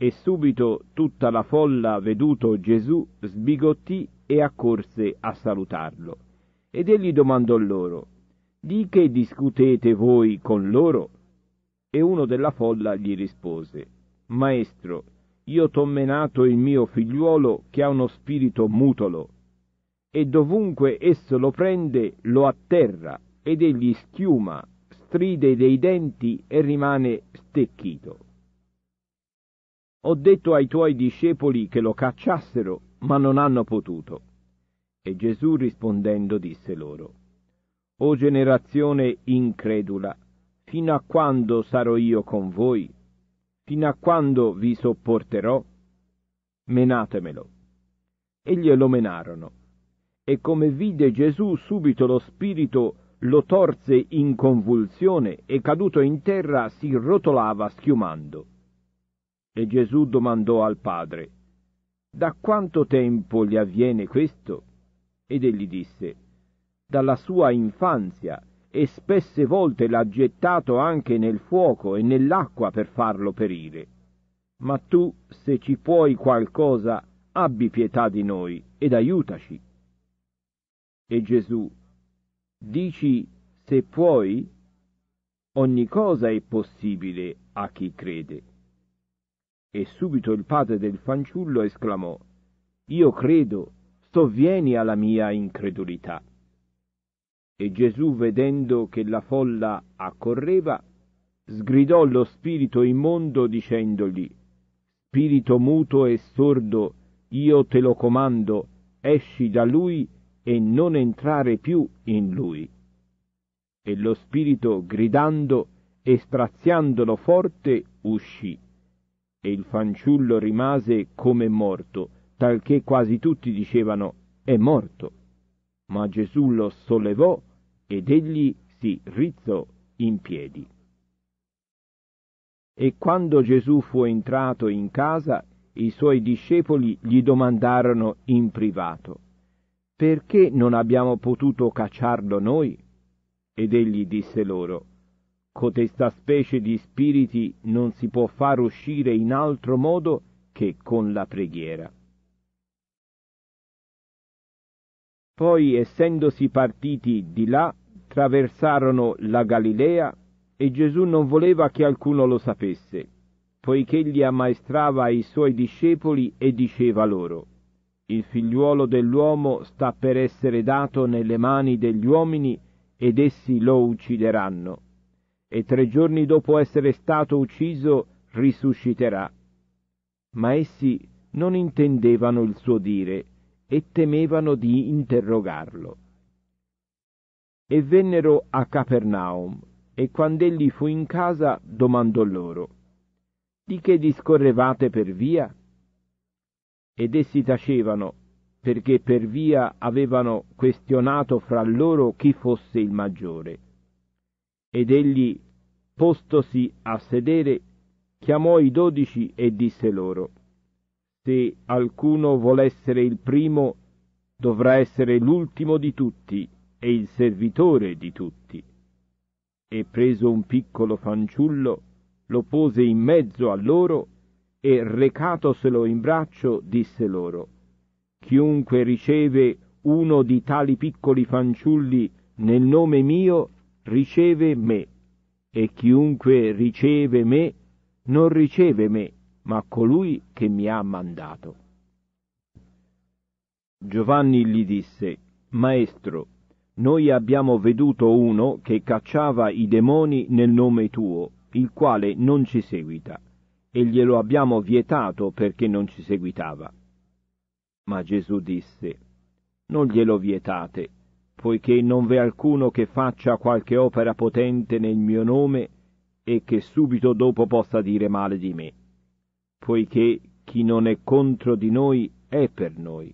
E subito tutta la folla, veduto Gesù, sbigottì e accorse a salutarlo. Ed egli domandò loro, di che discutete voi con loro? E uno della folla gli rispose, Maestro, io t'ho menato il mio figliuolo che ha uno spirito mutolo, e dovunque esso lo prende lo atterra, ed egli schiuma, stride dei denti e rimane stecchito. Ho detto ai tuoi discepoli che lo cacciassero, ma non hanno potuto. E Gesù rispondendo disse loro, O generazione incredula, fino a quando sarò io con voi? Fino a quando vi sopporterò? Menatemelo. E glielo menarono. E come vide Gesù subito lo spirito lo torse in convulsione e caduto in terra si rotolava schiumando. E Gesù domandò al padre, Da quanto tempo gli avviene questo? Ed egli disse, Dalla sua infanzia, e spesse volte l'ha gettato anche nel fuoco e nell'acqua per farlo perire. Ma tu, se ci puoi qualcosa, abbi pietà di noi ed aiutaci. E Gesù, dici se puoi? Ogni cosa è possibile a chi crede. E subito il padre del fanciullo esclamò Io credo, sovvieni alla mia incredulità. E Gesù, vedendo che la folla accorreva, sgridò lo spirito immondo dicendogli Spirito muto e sordo, io te lo comando, esci da lui e non entrare più in lui. E lo spirito, gridando e straziandolo forte, uscì e il fanciullo rimase come morto, talché quasi tutti dicevano è morto. Ma Gesù lo sollevò ed egli si rizzò in piedi. E quando Gesù fu entrato in casa, i suoi discepoli gli domandarono in privato, perché non abbiamo potuto cacciarlo noi? Ed egli disse loro, cotesta specie di spiriti non si può far uscire in altro modo che con la preghiera. Poi, essendosi partiti di là, traversarono la Galilea e Gesù non voleva che alcuno lo sapesse, poiché egli ammaestrava i suoi discepoli e diceva loro, Il figliuolo dell'uomo sta per essere dato nelle mani degli uomini ed essi lo uccideranno e tre giorni dopo essere stato ucciso risusciterà. Ma essi non intendevano il suo dire e temevano di interrogarlo. E vennero a Capernaum, e quando egli fu in casa domandò loro, di che discorrevate per via? Ed essi tacevano, perché per via avevano questionato fra loro chi fosse il maggiore. Ed egli, postosi a sedere, chiamò i dodici e disse loro, se alcuno vuole essere il primo, dovrà essere l'ultimo di tutti e il servitore di tutti. E preso un piccolo fanciullo, lo pose in mezzo a loro e recatoselo in braccio disse loro, Chiunque riceve uno di tali piccoli fanciulli nel nome mio, riceve me, e chiunque riceve me non riceve me, ma colui che mi ha mandato. Giovanni gli disse, Maestro, noi abbiamo veduto uno che cacciava i demoni nel nome tuo, il quale non ci seguita, e glielo abbiamo vietato perché non ci seguitava. Ma Gesù disse, Non glielo vietate, poiché non v'è alcuno che faccia qualche opera potente nel mio nome e che subito dopo possa dire male di me, poiché chi non è contro di noi è per noi.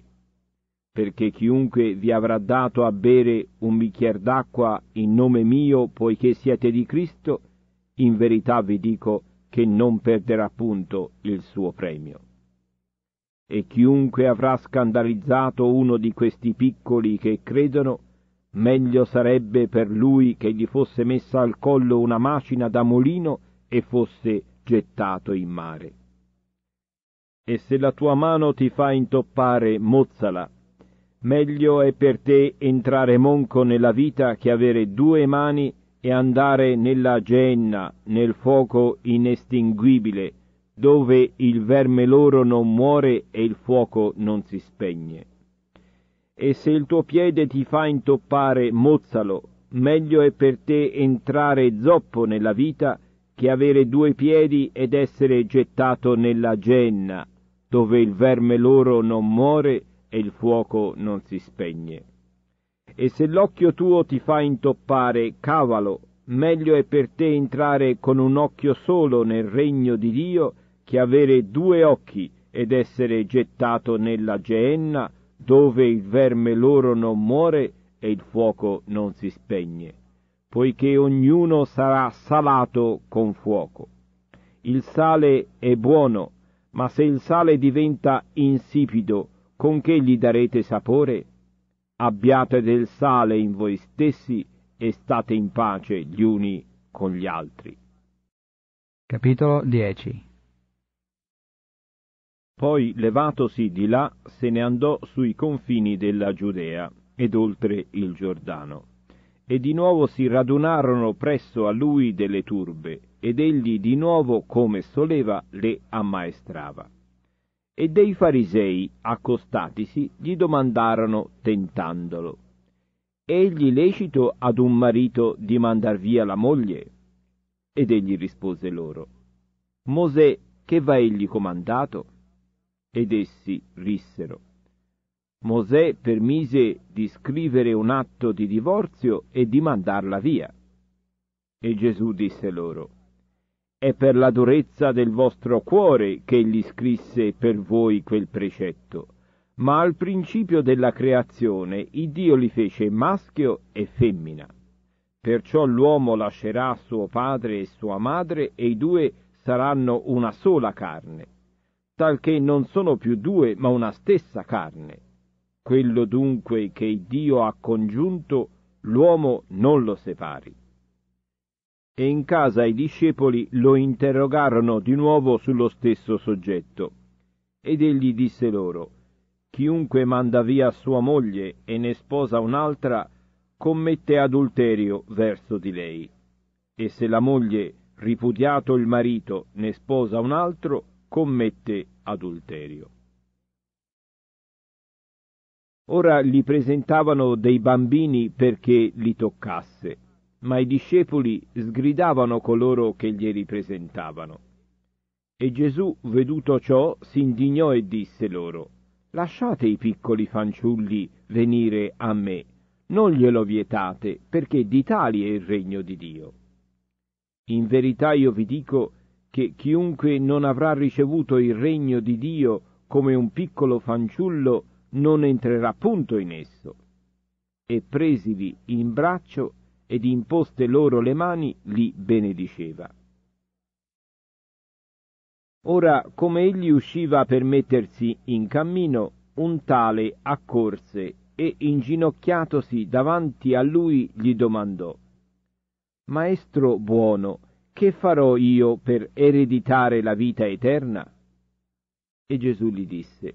Perché chiunque vi avrà dato a bere un bicchier d'acqua in nome mio, poiché siete di Cristo, in verità vi dico che non perderà punto il suo premio. E chiunque avrà scandalizzato uno di questi piccoli che credono, meglio sarebbe per lui che gli fosse messa al collo una macina da molino e fosse gettato in mare. E se la tua mano ti fa intoppare, mozzala. Meglio è per te entrare monco nella vita che avere due mani e andare nella genna, nel fuoco inestinguibile, dove il verme loro non muore e il fuoco non si spegne e se il tuo piede ti fa intoppare, mozzalo. Meglio è per te entrare zoppo nella vita che avere due piedi ed essere gettato nella genna, dove il verme loro non muore e il fuoco non si spegne. E se l'occhio tuo ti fa intoppare, cavalo, meglio è per te entrare con un occhio solo nel regno di Dio che avere due occhi ed essere gettato nella geenna, dove il verme loro non muore e il fuoco non si spegne, poiché ognuno sarà salato con fuoco. Il sale è buono, ma se il sale diventa insipido, con che gli darete sapore? Abbiate del sale in voi stessi e state in pace gli uni con gli altri. Capitolo 10 poi, levatosi di là, se ne andò sui confini della Giudea ed oltre il Giordano. E di nuovo si radunarono presso a lui delle turbe, ed egli di nuovo, come soleva, le ammaestrava. E dei farisei, accostatisi, gli domandarono, tentandolo, egli lecito ad un marito di mandar via la moglie? Ed egli rispose loro, Mosè, che va egli comandato? Ed essi rissero. Mosè permise di scrivere un atto di divorzio e di mandarla via. E Gesù disse loro, è per la durezza del vostro cuore che egli scrisse per voi quel precetto, ma al principio della creazione il Dio li fece maschio e femmina. Perciò l'uomo lascerà suo padre e sua madre e i due saranno una sola carne talché non sono più due ma una stessa carne. Quello dunque che Dio ha congiunto, l'uomo non lo separi. E in casa i discepoli lo interrogarono di nuovo sullo stesso soggetto. Ed egli disse loro, Chiunque manda via sua moglie e ne sposa un'altra, commette adulterio verso di lei. E se la moglie, ripudiato il marito, ne sposa un altro, commette adulterio. Ora gli presentavano dei bambini perché li toccasse, ma i discepoli sgridavano coloro che glieli presentavano. E Gesù, veduto ciò, si indignò e disse loro, Lasciate i piccoli fanciulli venire a me, non glielo vietate, perché di tali è il regno di Dio. In verità io vi dico che chiunque non avrà ricevuto il regno di Dio come un piccolo fanciullo non entrerà punto in esso. E presili in braccio ed imposte loro le mani, li benediceva. Ora, come egli usciva per mettersi in cammino, un tale accorse e inginocchiatosi davanti a lui gli domandò Maestro buono, che farò io per ereditare la vita eterna? E Gesù gli disse,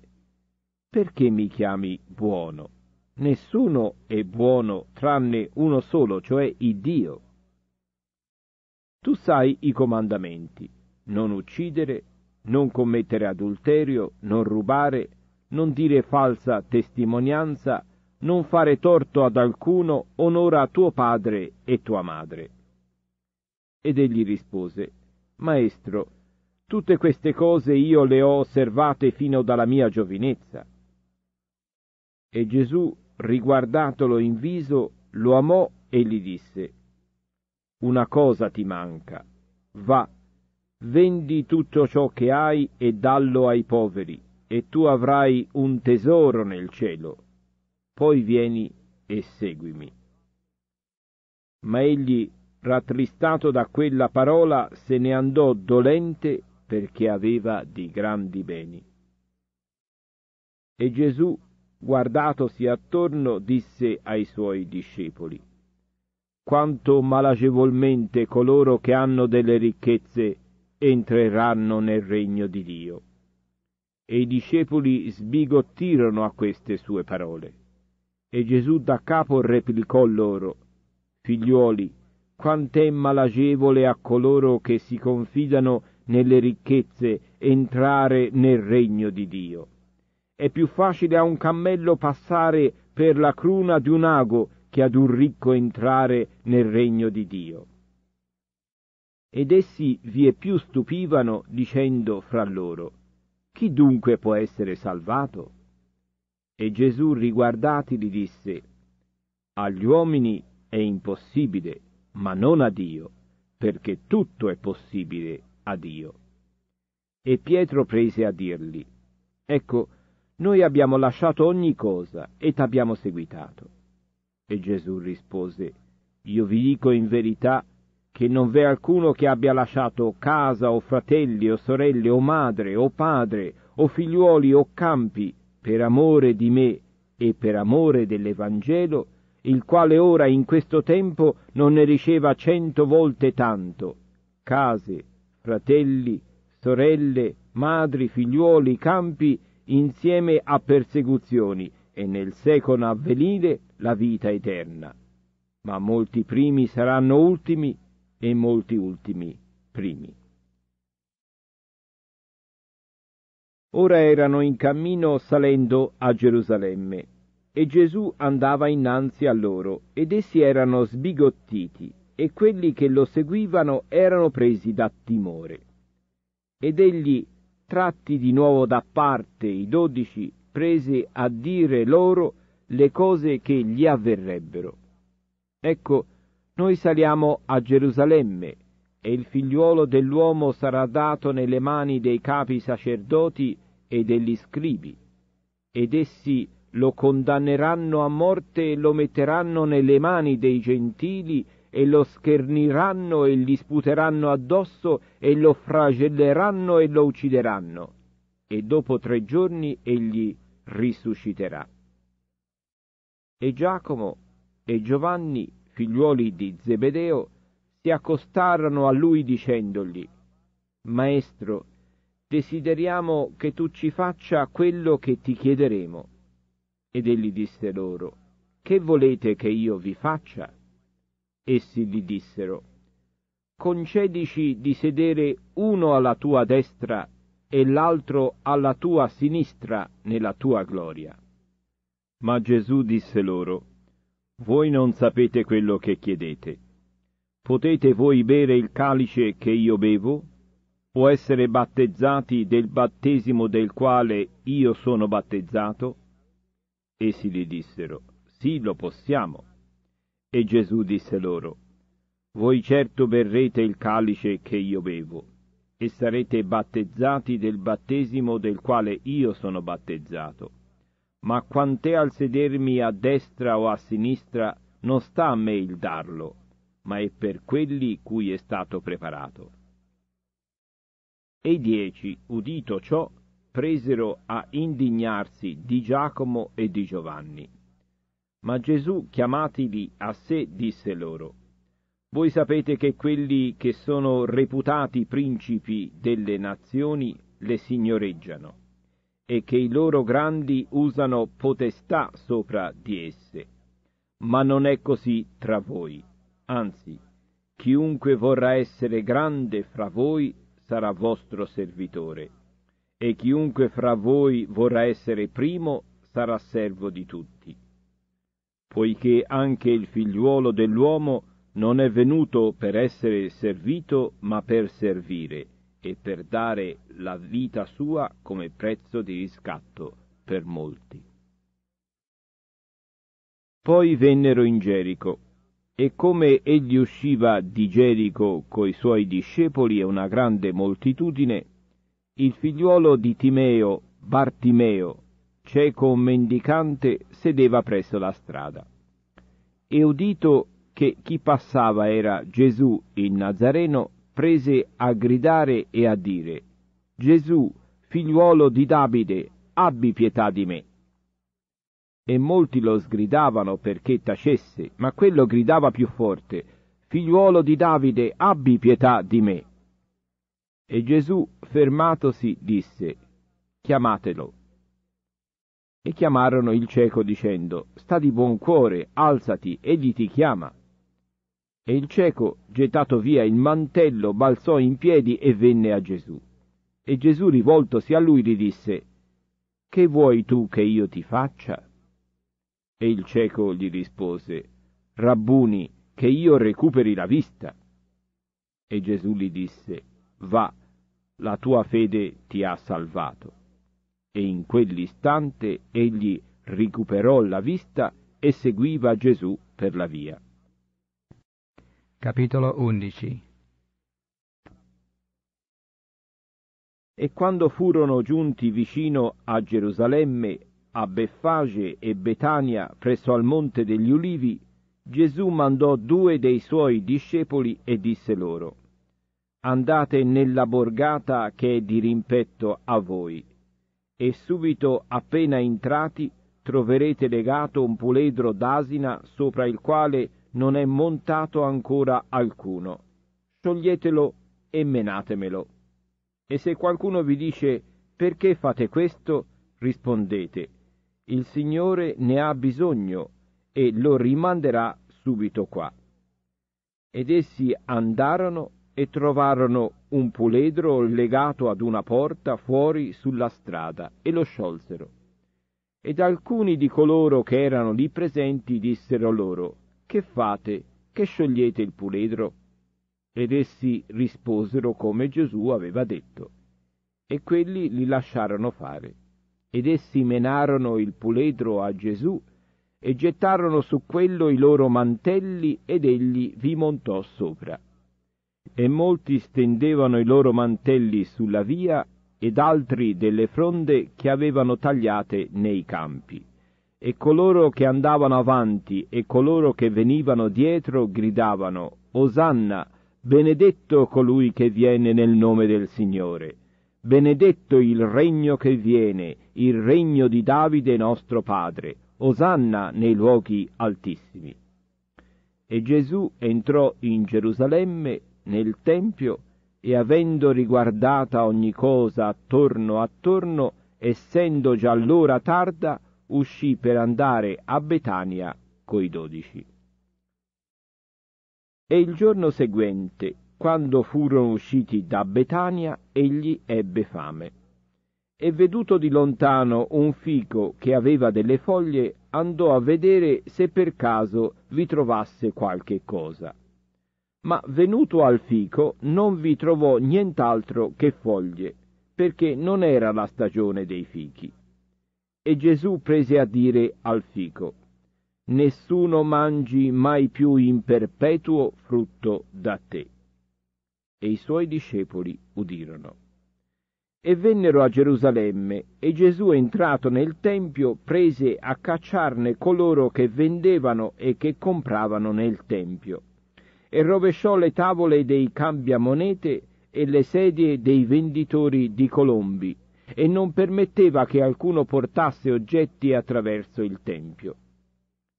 perché mi chiami buono? Nessuno è buono tranne uno solo, cioè il Dio. Tu sai i comandamenti, non uccidere, non commettere adulterio, non rubare, non dire falsa testimonianza, non fare torto ad alcuno, onora tuo padre e tua madre. Ed egli rispose, Maestro, tutte queste cose io le ho osservate fino dalla mia giovinezza. E Gesù, riguardatolo in viso, lo amò e gli disse, Una cosa ti manca, va, vendi tutto ciò che hai e dallo ai poveri, e tu avrai un tesoro nel cielo. Poi vieni e seguimi. Ma egli rattristato da quella parola, se ne andò dolente perché aveva di grandi beni. E Gesù, guardatosi attorno, disse ai suoi discepoli, Quanto malagevolmente coloro che hanno delle ricchezze entreranno nel regno di Dio. E i discepoli sbigottirono a queste sue parole. E Gesù da capo replicò loro, Figliuoli, quant'è malagevole a coloro che si confidano nelle ricchezze entrare nel regno di Dio. È più facile a un cammello passare per la cruna di un ago che ad un ricco entrare nel regno di Dio. Ed essi vie più stupivano dicendo fra loro, Chi dunque può essere salvato? E Gesù riguardati gli disse, Agli uomini è impossibile, ma non a Dio, perché tutto è possibile a Dio. E Pietro prese a dirgli, Ecco, noi abbiamo lasciato ogni cosa e t'abbiamo seguitato. E Gesù rispose, Io vi dico in verità che non v'è alcuno che abbia lasciato casa o fratelli o sorelle o madre o padre o figliuoli o campi per amore di me e per amore dell'Evangelo, il quale ora in questo tempo non ne riceva cento volte tanto. Case, fratelli, sorelle, madri, figliuoli, campi, insieme a persecuzioni e nel secolo avvenire la vita eterna. Ma molti primi saranno ultimi e molti ultimi primi. Ora erano in cammino salendo a Gerusalemme e Gesù andava innanzi a loro, ed essi erano sbigottiti, e quelli che lo seguivano erano presi da timore. Ed egli, tratti di nuovo da parte i dodici, prese a dire loro le cose che gli avverrebbero. Ecco, noi saliamo a Gerusalemme, e il figliuolo dell'uomo sarà dato nelle mani dei capi sacerdoti e degli scribi, ed essi lo condanneranno a morte e lo metteranno nelle mani dei gentili e lo scherniranno e gli sputeranno addosso e lo flagelleranno e lo uccideranno. E dopo tre giorni egli risusciterà. E Giacomo e Giovanni, figliuoli di Zebedeo, si accostarono a lui dicendogli, Maestro, desideriamo che tu ci faccia quello che ti chiederemo. Ed egli disse loro, Che volete che io vi faccia? Essi gli dissero, Concedici di sedere uno alla tua destra e l'altro alla tua sinistra nella tua gloria. Ma Gesù disse loro, Voi non sapete quello che chiedete. Potete voi bere il calice che io bevo? O essere battezzati del battesimo del quale io sono battezzato? Essi gli dissero, sì, lo possiamo. E Gesù disse loro, voi certo berrete il calice che io bevo, e sarete battezzati del battesimo del quale io sono battezzato. Ma quant'è al sedermi a destra o a sinistra, non sta a me il darlo, ma è per quelli cui è stato preparato. E i dieci, udito ciò, presero a indignarsi di Giacomo e di Giovanni. Ma Gesù, chiamatili a sé, disse loro, voi sapete che quelli che sono reputati principi delle nazioni le signoreggiano e che i loro grandi usano potestà sopra di esse. Ma non è così tra voi. Anzi, chiunque vorrà essere grande fra voi sarà vostro servitore e chiunque fra voi vorrà essere primo sarà servo di tutti. Poiché anche il figliuolo dell'uomo non è venuto per essere servito, ma per servire e per dare la vita sua come prezzo di riscatto per molti. Poi vennero in Gerico, e come egli usciva di Gerico coi suoi discepoli e una grande moltitudine, il figliuolo di Timeo, Bartimeo, cieco mendicante, sedeva presso la strada. E udito che chi passava era Gesù il Nazareno, prese a gridare e a dire Gesù, figliuolo di Davide, abbi pietà di me. E molti lo sgridavano perché tacesse, ma quello gridava più forte Figliuolo di Davide, abbi pietà di me. E Gesù, fermatosi, disse, Chiamatelo. E chiamarono il cieco dicendo, Sta di buon cuore, alzati, egli ti chiama. E il cieco, gettato via il mantello, balzò in piedi e venne a Gesù. E Gesù, rivoltosi a lui, gli disse, Che vuoi tu che io ti faccia? E il cieco gli rispose, Rabbuni, che io recuperi la vista. E Gesù gli disse, va, la tua fede ti ha salvato. E in quell'istante egli recuperò la vista e seguiva Gesù per la via. Capitolo 11 E quando furono giunti vicino a Gerusalemme, a Beffage e Betania, presso al monte degli ulivi, Gesù mandò due dei suoi discepoli e disse loro andate nella borgata che è di rimpetto a voi. E subito appena entrati troverete legato un puledro d'asina sopra il quale non è montato ancora alcuno. Scioglietelo e menatemelo. E se qualcuno vi dice perché fate questo, rispondete il Signore ne ha bisogno e lo rimanderà subito qua. Ed essi andarono e trovarono un puledro legato ad una porta fuori sulla strada e lo sciolsero. Ed alcuni di coloro che erano lì presenti dissero loro, Che fate, che sciogliete il puledro? Ed essi risposero come Gesù aveva detto. E quelli li lasciarono fare. Ed essi menarono il puledro a Gesù e gettarono su quello i loro mantelli ed egli vi montò sopra e molti stendevano i loro mantelli sulla via ed altri delle fronde che avevano tagliate nei campi. E coloro che andavano avanti e coloro che venivano dietro gridavano Osanna, benedetto colui che viene nel nome del Signore, benedetto il regno che viene, il regno di Davide nostro Padre, Osanna nei luoghi altissimi. E Gesù entrò in Gerusalemme nel tempio e avendo riguardata ogni cosa attorno attorno, essendo già l'ora tarda, uscì per andare a Betania coi dodici. E il giorno seguente, quando furono usciti da Betania, egli ebbe fame. E veduto di lontano un fico che aveva delle foglie, andò a vedere se per caso vi trovasse qualche cosa ma venuto al fico non vi trovò nient'altro che foglie, perché non era la stagione dei fichi. E Gesù prese a dire al fico, Nessuno mangi mai più in perpetuo frutto da te. E i suoi discepoli udirono. E vennero a Gerusalemme, e Gesù entrato nel tempio prese a cacciarne coloro che vendevano e che compravano nel tempio e rovesciò le tavole dei cambiamonete e le sedie dei venditori di colombi e non permetteva che alcuno portasse oggetti attraverso il tempio.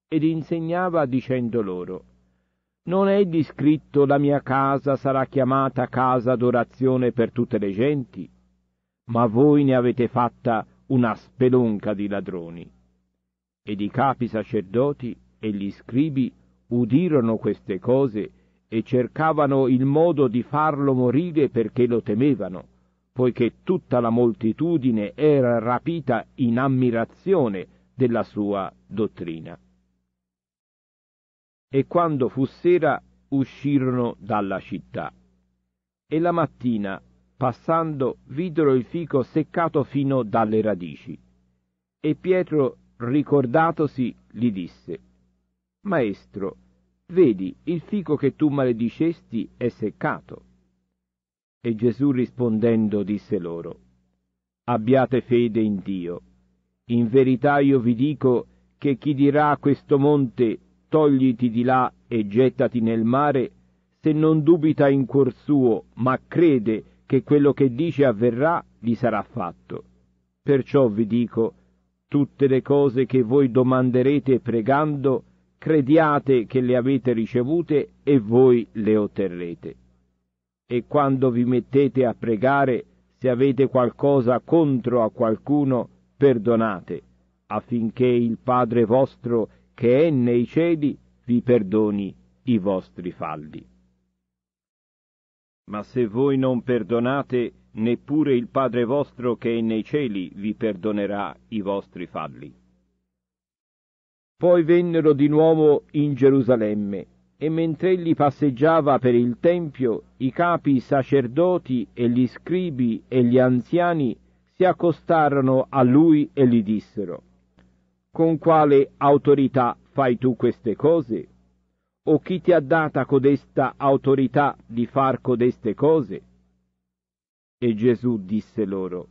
Ed insegnava dicendo loro, non è di scritto la mia casa sarà chiamata casa d'orazione per tutte le genti, ma voi ne avete fatta una spelonca di ladroni. Ed i capi sacerdoti e gli scribi udirono queste cose e cercavano il modo di farlo morire perché lo temevano, poiché tutta la moltitudine era rapita in ammirazione della sua dottrina. E quando fu sera uscirono dalla città. E la mattina, passando, videro il fico seccato fino dalle radici. E Pietro, ricordatosi, gli disse, Maestro, Vedi, il fico che tu maledicesti è seccato. E Gesù rispondendo disse loro, Abbiate fede in Dio. In verità io vi dico che chi dirà a questo monte, togliti di là e gettati nel mare, se non dubita in cuor suo, ma crede che quello che dice avverrà, gli sarà fatto. Perciò vi dico, tutte le cose che voi domanderete pregando, crediate che le avete ricevute e voi le otterrete. E quando vi mettete a pregare, se avete qualcosa contro a qualcuno, perdonate, affinché il Padre vostro che è nei cieli vi perdoni i vostri falli. Ma se voi non perdonate, neppure il Padre vostro che è nei cieli vi perdonerà i vostri falli. Poi vennero di nuovo in Gerusalemme e mentre egli passeggiava per il Tempio, i capi sacerdoti e gli scribi e gli anziani si accostarono a lui e gli dissero, Con quale autorità fai tu queste cose? O chi ti ha data codesta autorità di far codeste cose? E Gesù disse loro,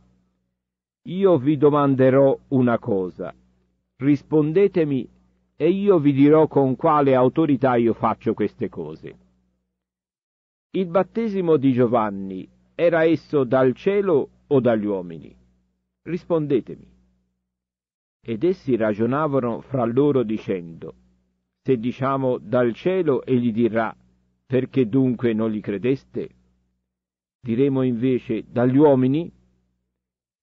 Io vi domanderò una cosa. Rispondetemi e io vi dirò con quale autorità io faccio queste cose. Il battesimo di Giovanni era esso dal cielo o dagli uomini? Rispondetemi. Ed essi ragionavano fra loro dicendo, se diciamo dal cielo egli dirà, perché dunque non gli credeste? Diremo invece dagli uomini?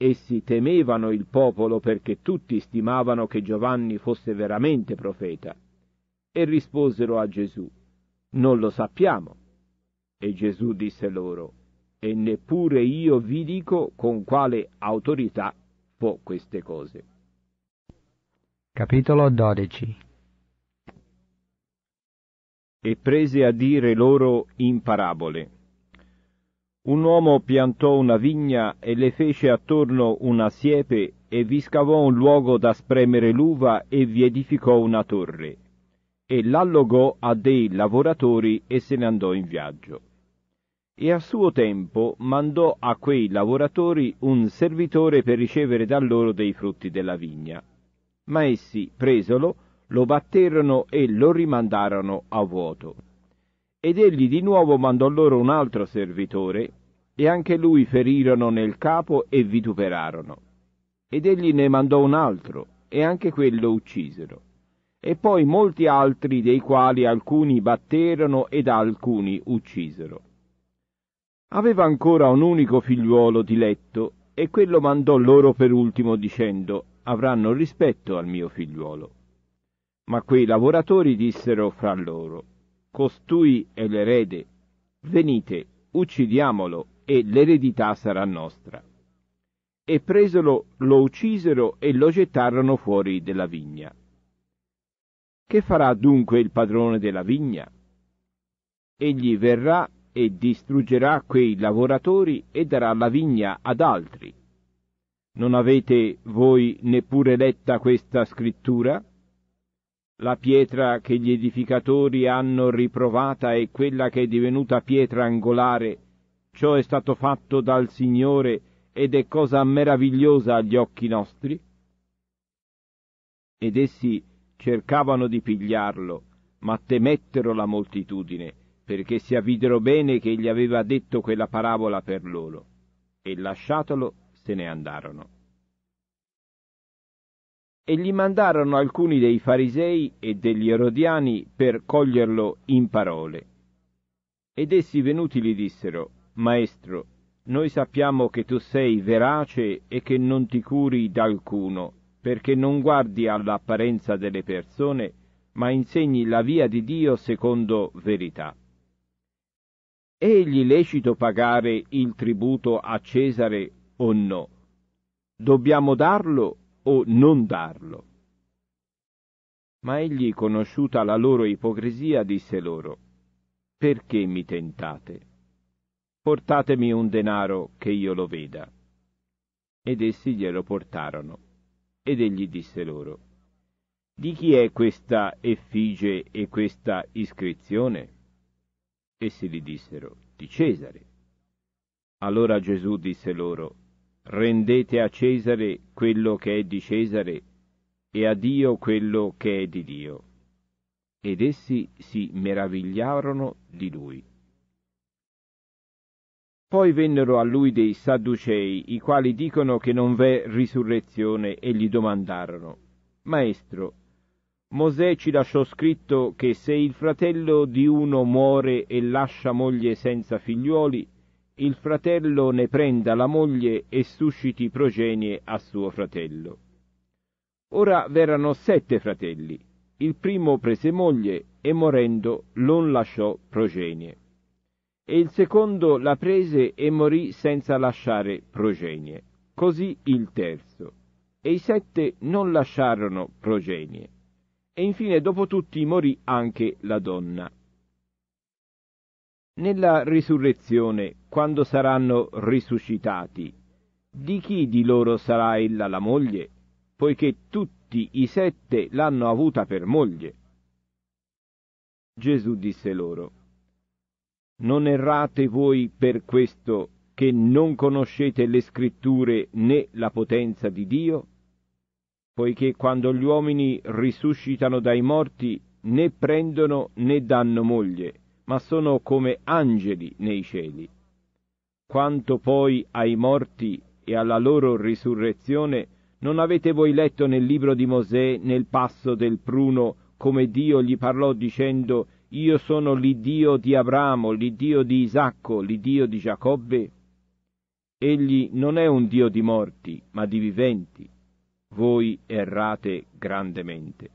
Essi temevano il popolo perché tutti stimavano che Giovanni fosse veramente profeta. E risposero a Gesù, Non lo sappiamo. E Gesù disse loro, E neppure io vi dico con quale autorità fo queste cose. Capitolo 12 E prese a dire loro in parabole un uomo piantò una vigna e le fece attorno una siepe e vi scavò un luogo da spremere l'uva e vi edificò una torre. E l'allogò a dei lavoratori e se ne andò in viaggio. E a suo tempo mandò a quei lavoratori un servitore per ricevere da loro dei frutti della vigna. Ma essi, presolo, lo batterono e lo rimandarono a vuoto. Ed egli di nuovo mandò loro un altro servitore, e anche lui ferirono nel capo e vituperarono. Ed egli ne mandò un altro, e anche quello uccisero. E poi molti altri, dei quali alcuni batterono ed alcuni uccisero. Aveva ancora un unico figliuolo diletto, e quello mandò loro per ultimo dicendo, avranno rispetto al mio figliuolo. Ma quei lavoratori dissero fra loro, Costui è l'erede. Venite, uccidiamolo e l'eredità sarà nostra. E presolo lo uccisero e lo gettarono fuori della vigna. Che farà dunque il padrone della vigna? Egli verrà e distruggerà quei lavoratori e darà la vigna ad altri. Non avete voi neppure letta questa scrittura? La pietra che gli edificatori hanno riprovata è quella che è divenuta pietra angolare. Ciò è stato fatto dal Signore ed è cosa meravigliosa agli occhi nostri. Ed essi cercavano di pigliarlo, ma temettero la moltitudine, perché si avvidero bene che gli aveva detto quella parabola per loro, e lasciatolo se ne andarono e gli mandarono alcuni dei farisei e degli erodiani per coglierlo in parole. Ed essi venuti gli dissero, Maestro, noi sappiamo che tu sei verace e che non ti curi d'alcuno, perché non guardi all'apparenza delle persone, ma insegni la via di Dio secondo verità. È egli lecito pagare il tributo a Cesare o no? Dobbiamo darlo o non darlo. Ma egli, conosciuta la loro ipocrisia, disse loro, Perché mi tentate? Portatemi un denaro che io lo veda. Ed essi glielo portarono. Ed egli disse loro, Di chi è questa effigie e questa iscrizione? Essi gli dissero, Di Cesare. Allora Gesù disse loro, rendete a Cesare quello che è di Cesare e a Dio quello che è di Dio. Ed essi si meravigliarono di lui. Poi vennero a lui dei Sadducei, i quali dicono che non v'è risurrezione, e gli domandarono, Maestro, Mosè ci lasciò scritto che se il fratello di uno muore e lascia moglie senza figliuoli, il fratello ne prenda la moglie e susciti progenie a suo fratello. Ora v'erano sette fratelli. Il primo prese moglie e morendo non lasciò progenie. E il secondo la prese e morì senza lasciare progenie. Così il terzo. E i sette non lasciarono progenie. E infine dopo tutti morì anche la donna. Nella risurrezione quando saranno risuscitati. Di chi di loro sarà ella la moglie? Poiché tutti i sette l'hanno avuta per moglie. Gesù disse loro, Non errate voi per questo che non conoscete le scritture né la potenza di Dio? Poiché quando gli uomini risuscitano dai morti né prendono né danno moglie, ma sono come angeli nei cieli. Quanto poi ai morti e alla loro risurrezione, non avete voi letto nel libro di Mosè, nel passo del pruno, come Dio gli parlò dicendo Io sono l'Iddio di Abramo, l'Iddio di Isacco, l'Iddio di Giacobbe? Egli non è un Dio di morti, ma di viventi. Voi errate grandemente.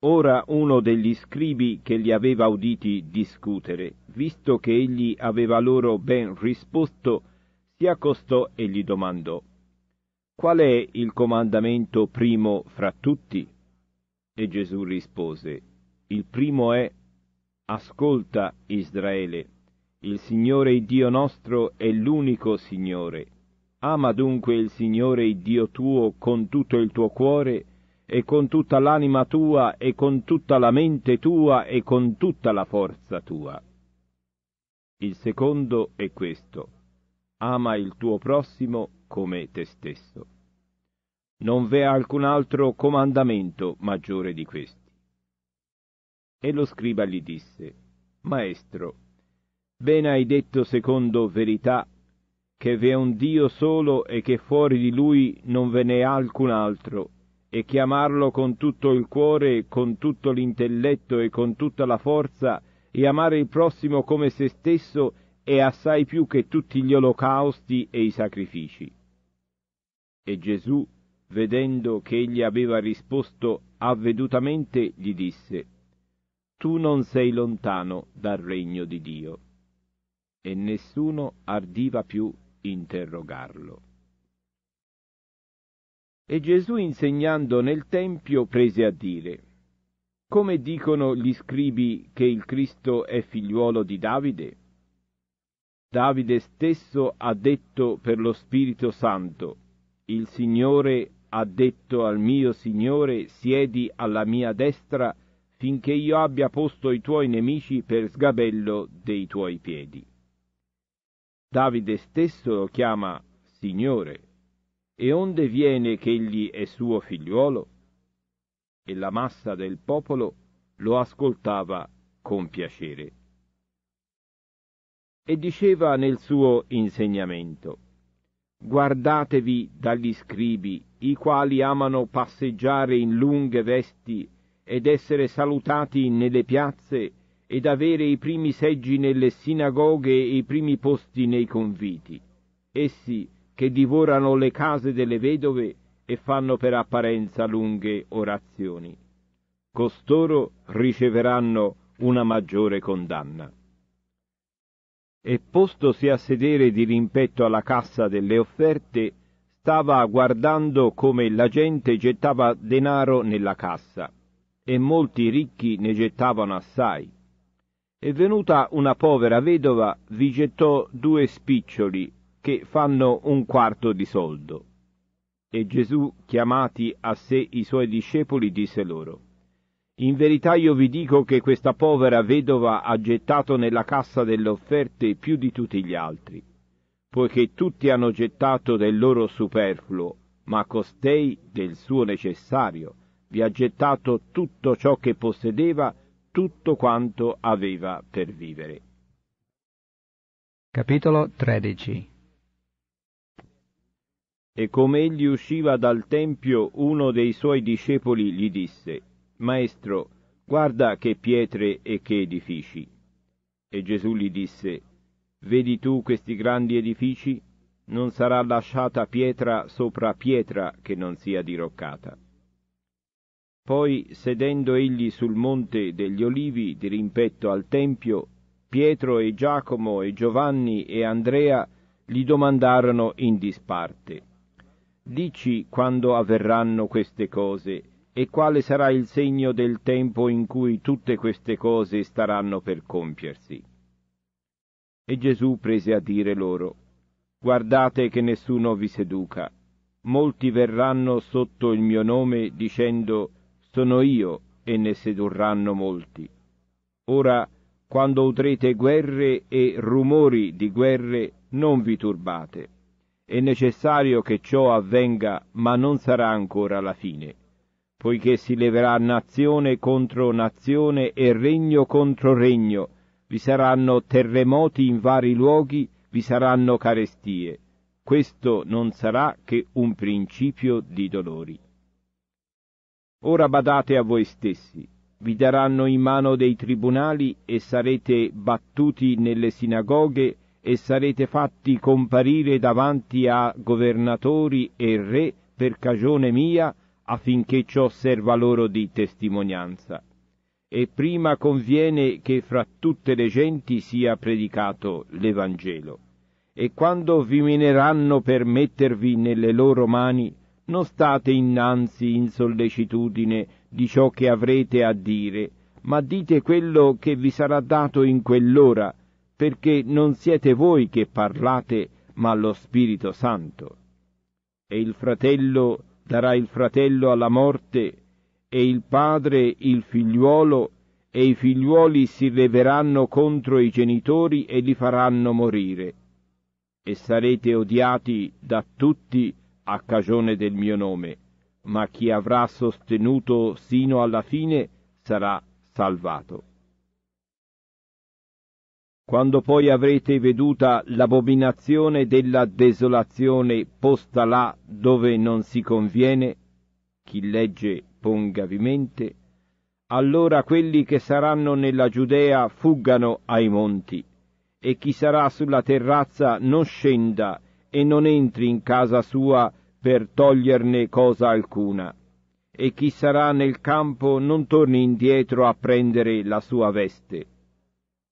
Ora uno degli scribi che li aveva uditi discutere, visto che egli aveva loro ben risposto, si accostò e gli domandò Qual è il comandamento primo fra tutti? E Gesù rispose Il primo è Ascolta Israele, il Signore il Dio nostro è l'unico Signore. Ama dunque il Signore il Dio tuo con tutto il tuo cuore, e con tutta l'anima tua e con tutta la mente tua e con tutta la forza tua. Il secondo è questo. Ama il tuo prossimo come te stesso. Non v'è alcun altro comandamento maggiore di questi. E lo scriba gli disse, Maestro, ben hai detto secondo verità che v'è un Dio solo e che fuori di lui non ve n'è alcun altro e chiamarlo con tutto il cuore, con tutto l'intelletto e con tutta la forza e amare il prossimo come se stesso è assai più che tutti gli olocausti e i sacrifici. E Gesù, vedendo che egli aveva risposto avvedutamente, gli disse, Tu non sei lontano dal regno di Dio. E nessuno ardiva più interrogarlo. E Gesù insegnando nel Tempio prese a dire, Come dicono gli scribi che il Cristo è figliuolo di Davide? Davide stesso ha detto per lo Spirito Santo, Il Signore ha detto al mio Signore, siedi alla mia destra, finché io abbia posto i tuoi nemici per sgabello dei tuoi piedi. Davide stesso lo chiama Signore. E onde viene che egli è suo figliuolo? E la massa del popolo lo ascoltava con piacere. E diceva nel suo insegnamento, Guardatevi dagli scribi, i quali amano passeggiare in lunghe vesti ed essere salutati nelle piazze ed avere i primi seggi nelle sinagoghe e i primi posti nei conviti. Essi che divorano le case delle vedove e fanno per apparenza lunghe orazioni. Costoro riceveranno una maggiore condanna. E postosi a sedere di rimpetto alla cassa delle offerte, stava guardando come la gente gettava denaro nella cassa, e molti ricchi ne gettavano assai. E venuta una povera vedova, vi gettò due spiccioli che fanno un quarto di soldo. E Gesù, chiamati a sé i suoi discepoli, disse loro, In verità io vi dico che questa povera vedova ha gettato nella cassa delle offerte più di tutti gli altri, poiché tutti hanno gettato del loro superfluo, ma costei del suo necessario vi ha gettato tutto ciò che possedeva, tutto quanto aveva per vivere. Capitolo 13 e come egli usciva dal tempio, uno dei suoi discepoli gli disse, Maestro, guarda che pietre e che edifici. E Gesù gli disse, Vedi tu questi grandi edifici? Non sarà lasciata pietra sopra pietra che non sia diroccata. Poi, sedendo egli sul monte degli olivi dirimpetto al tempio, Pietro e Giacomo e Giovanni e Andrea gli domandarono in disparte. Dici quando avverranno queste cose e quale sarà il segno del tempo in cui tutte queste cose staranno per compiersi. E Gesù prese a dire loro, Guardate che nessuno vi seduca. Molti verranno sotto il mio nome dicendo, Sono io, e ne sedurranno molti. Ora, quando udrete guerre e rumori di guerre, non vi turbate è necessario che ciò avvenga, ma non sarà ancora la fine, poiché si leverà nazione contro nazione e regno contro regno, vi saranno terremoti in vari luoghi, vi saranno carestie. Questo non sarà che un principio di dolori. Ora badate a voi stessi, vi daranno in mano dei tribunali e sarete battuti nelle sinagoghe e sarete fatti comparire davanti a governatori e re per cagione mia, affinché ciò serva loro di testimonianza. E prima conviene che fra tutte le genti sia predicato l'Evangelo. E quando vi mineranno per mettervi nelle loro mani, non state innanzi in sollecitudine di ciò che avrete a dire, ma dite quello che vi sarà dato in quell'ora, perché non siete voi che parlate, ma lo Spirito Santo. E il fratello darà il fratello alla morte, e il padre il figliuolo, e i figliuoli si leveranno contro i genitori e li faranno morire. E sarete odiati da tutti a cagione del mio nome, ma chi avrà sostenuto sino alla fine sarà salvato. Quando poi avrete veduta l'abominazione della desolazione posta là dove non si conviene, chi legge pongavi mente, allora quelli che saranno nella Giudea fuggano ai monti, e chi sarà sulla terrazza non scenda e non entri in casa sua per toglierne cosa alcuna, e chi sarà nel campo non torni indietro a prendere la sua veste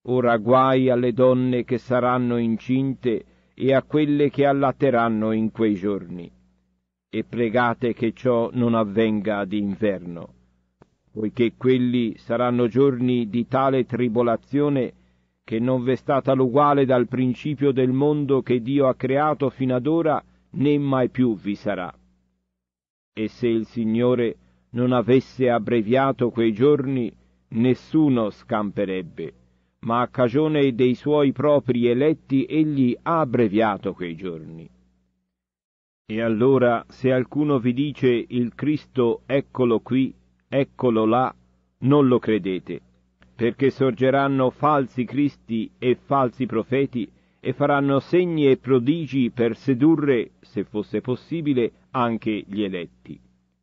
Ora guai alle donne che saranno incinte e a quelle che allatteranno in quei giorni. E pregate che ciò non avvenga d'inverno, poiché quelli saranno giorni di tale tribolazione che non v'è stata l'uguale dal principio del mondo che Dio ha creato fino ad ora, né mai più vi sarà. E se il Signore non avesse abbreviato quei giorni, nessuno scamperebbe ma a cagione dei suoi propri eletti egli ha abbreviato quei giorni. E allora se alcuno vi dice il Cristo eccolo qui, eccolo là, non lo credete, perché sorgeranno falsi Cristi e falsi profeti e faranno segni e prodigi per sedurre, se fosse possibile, anche gli eletti.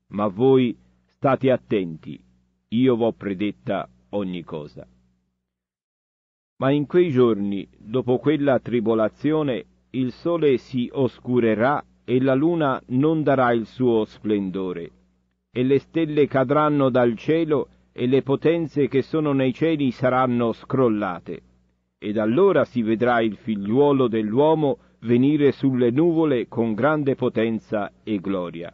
Ma voi state attenti, io v'ho predetta ogni cosa. Ma in quei giorni, dopo quella tribolazione, il sole si oscurerà e la luna non darà il suo splendore. E le stelle cadranno dal cielo e le potenze che sono nei cieli saranno scrollate. Ed allora si vedrà il figliuolo dell'uomo venire sulle nuvole con grande potenza e gloria.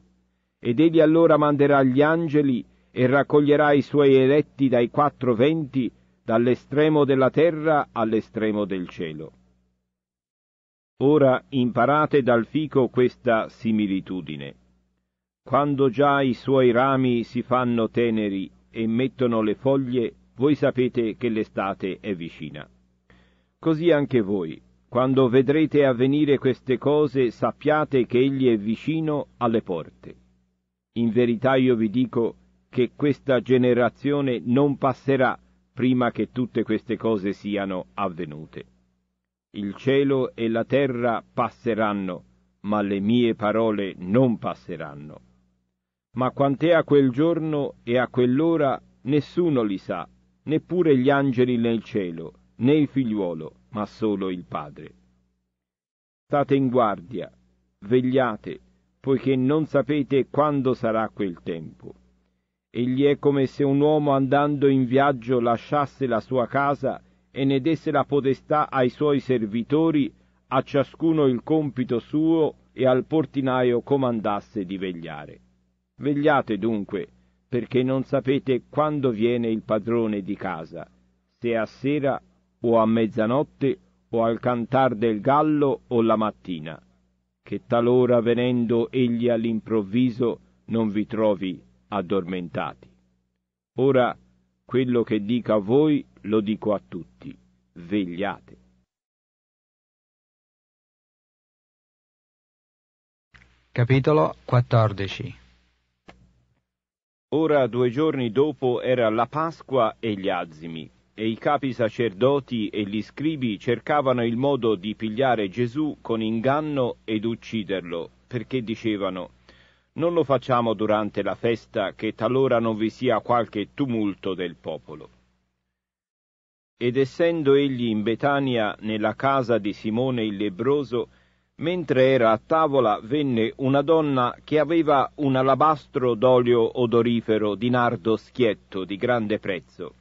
Ed egli allora manderà gli angeli e raccoglierà i suoi eletti dai quattro venti dall'estremo della terra all'estremo del cielo. Ora imparate dal fico questa similitudine. Quando già i suoi rami si fanno teneri e mettono le foglie, voi sapete che l'estate è vicina. Così anche voi, quando vedrete avvenire queste cose, sappiate che egli è vicino alle porte. In verità io vi dico che questa generazione non passerà prima che tutte queste cose siano avvenute. Il cielo e la terra passeranno, ma le mie parole non passeranno. Ma quant'è a quel giorno e a quell'ora nessuno li sa, neppure gli angeli nel cielo, né il figliuolo, ma solo il Padre. State in guardia, vegliate, poiché non sapete quando sarà quel tempo. Egli è come se un uomo andando in viaggio lasciasse la sua casa e ne desse la potestà ai suoi servitori, a ciascuno il compito suo e al portinaio comandasse di vegliare. Vegliate dunque, perché non sapete quando viene il padrone di casa, se a sera o a mezzanotte o al cantar del gallo o la mattina, che talora venendo egli all'improvviso non vi trovi addormentati. Ora quello che dico a voi lo dico a tutti, vegliate. Capitolo 14 Ora due giorni dopo era la Pasqua e gli azimi, e i capi sacerdoti e gli scribi cercavano il modo di pigliare Gesù con inganno ed ucciderlo, perché dicevano non lo facciamo durante la festa che talora non vi sia qualche tumulto del popolo. Ed essendo egli in Betania, nella casa di Simone il lebroso, mentre era a tavola venne una donna che aveva un alabastro d'olio odorifero di nardo schietto di grande prezzo,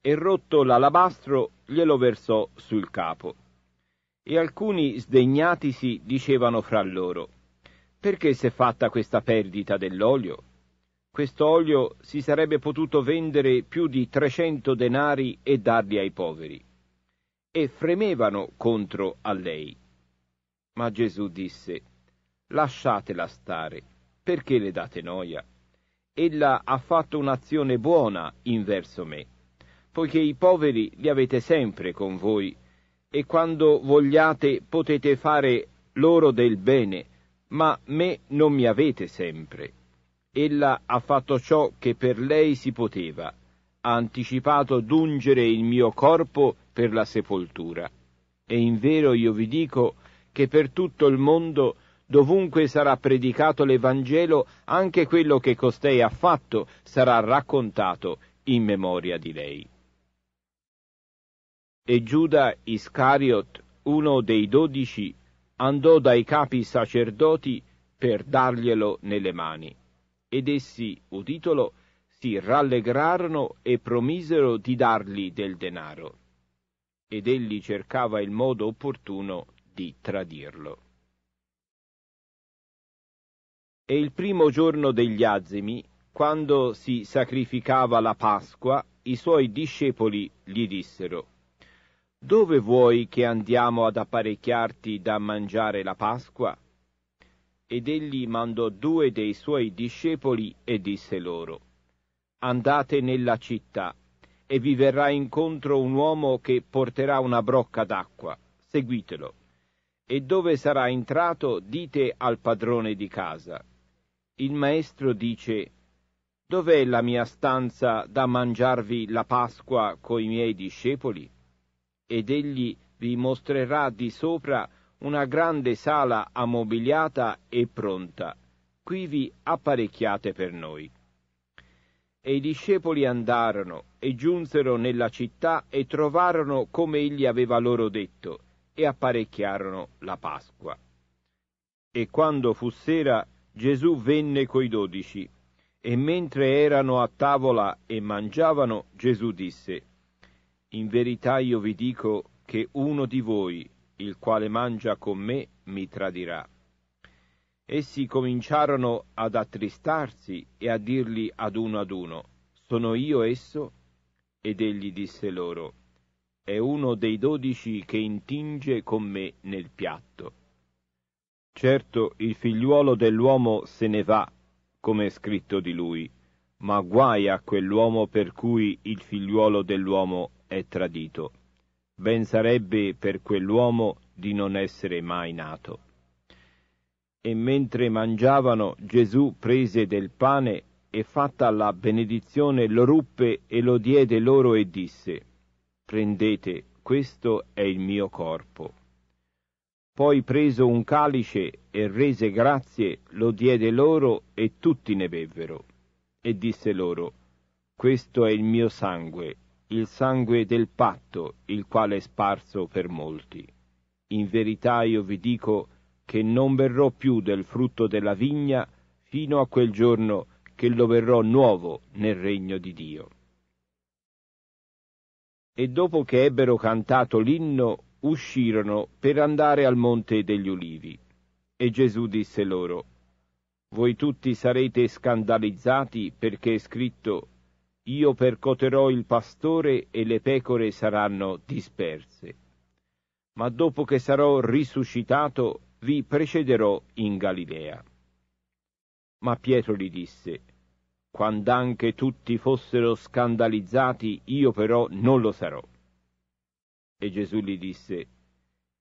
e rotto l'alabastro glielo versò sul capo. E alcuni sdegnatisi dicevano fra loro, perché si è fatta questa perdita dell'olio? Questo olio si sarebbe potuto vendere più di 300 denari e darli ai poveri. E fremevano contro a lei. Ma Gesù disse, lasciatela stare, perché le date noia? Ella ha fatto un'azione buona in verso me, poiché i poveri li avete sempre con voi, e quando vogliate potete fare loro del bene, ma me non mi avete sempre. Ella ha fatto ciò che per lei si poteva, ha anticipato d'ungere il mio corpo per la sepoltura. E in vero io vi dico che per tutto il mondo, dovunque sarà predicato l'Evangelo, anche quello che costei ha fatto sarà raccontato in memoria di lei. E Giuda Iscariot, uno dei dodici, andò dai capi sacerdoti per darglielo nelle mani. Ed essi, uditolo, si rallegrarono e promisero di dargli del denaro. Ed egli cercava il modo opportuno di tradirlo. E il primo giorno degli azimi, quando si sacrificava la Pasqua, i suoi discepoli gli dissero dove vuoi che andiamo ad apparecchiarti da mangiare la Pasqua? Ed egli mandò due dei suoi discepoli e disse loro, Andate nella città, e vi verrà incontro un uomo che porterà una brocca d'acqua, seguitelo. E dove sarà entrato, dite al padrone di casa. Il maestro dice, Dov'è la mia stanza da mangiarvi la Pasqua coi miei discepoli? ed egli vi mostrerà di sopra una grande sala ammobiliata e pronta. Qui vi apparecchiate per noi. E i discepoli andarono e giunsero nella città e trovarono come egli aveva loro detto e apparecchiarono la Pasqua. E quando fu sera, Gesù venne coi dodici. E mentre erano a tavola e mangiavano, Gesù disse, in verità io vi dico che uno di voi, il quale mangia con me, mi tradirà. Essi cominciarono ad attristarsi e a dirgli ad uno ad uno, sono io esso? Ed egli disse loro, è uno dei dodici che intinge con me nel piatto. Certo il figliuolo dell'uomo se ne va, come è scritto di lui, ma guai a quell'uomo per cui il figliuolo dell'uomo è tradito. Ben sarebbe per quell'uomo di non essere mai nato. E mentre mangiavano, Gesù prese del pane e fatta la benedizione lo ruppe e lo diede loro e disse, Prendete, questo è il mio corpo. Poi preso un calice e rese grazie, lo diede loro e tutti ne bevvero. E disse loro, Questo è il mio sangue, il sangue del patto, il quale è sparso per molti. In verità io vi dico che non verrò più del frutto della vigna fino a quel giorno che lo verrò nuovo nel regno di Dio. E dopo che ebbero cantato l'inno, uscirono per andare al monte degli ulivi. E Gesù disse loro, Voi tutti sarete scandalizzati perché è scritto io percoterò il pastore e le pecore saranno disperse. Ma dopo che sarò risuscitato, vi precederò in Galilea. Ma Pietro gli disse, quand'anche tutti fossero scandalizzati, io però non lo sarò. E Gesù gli disse,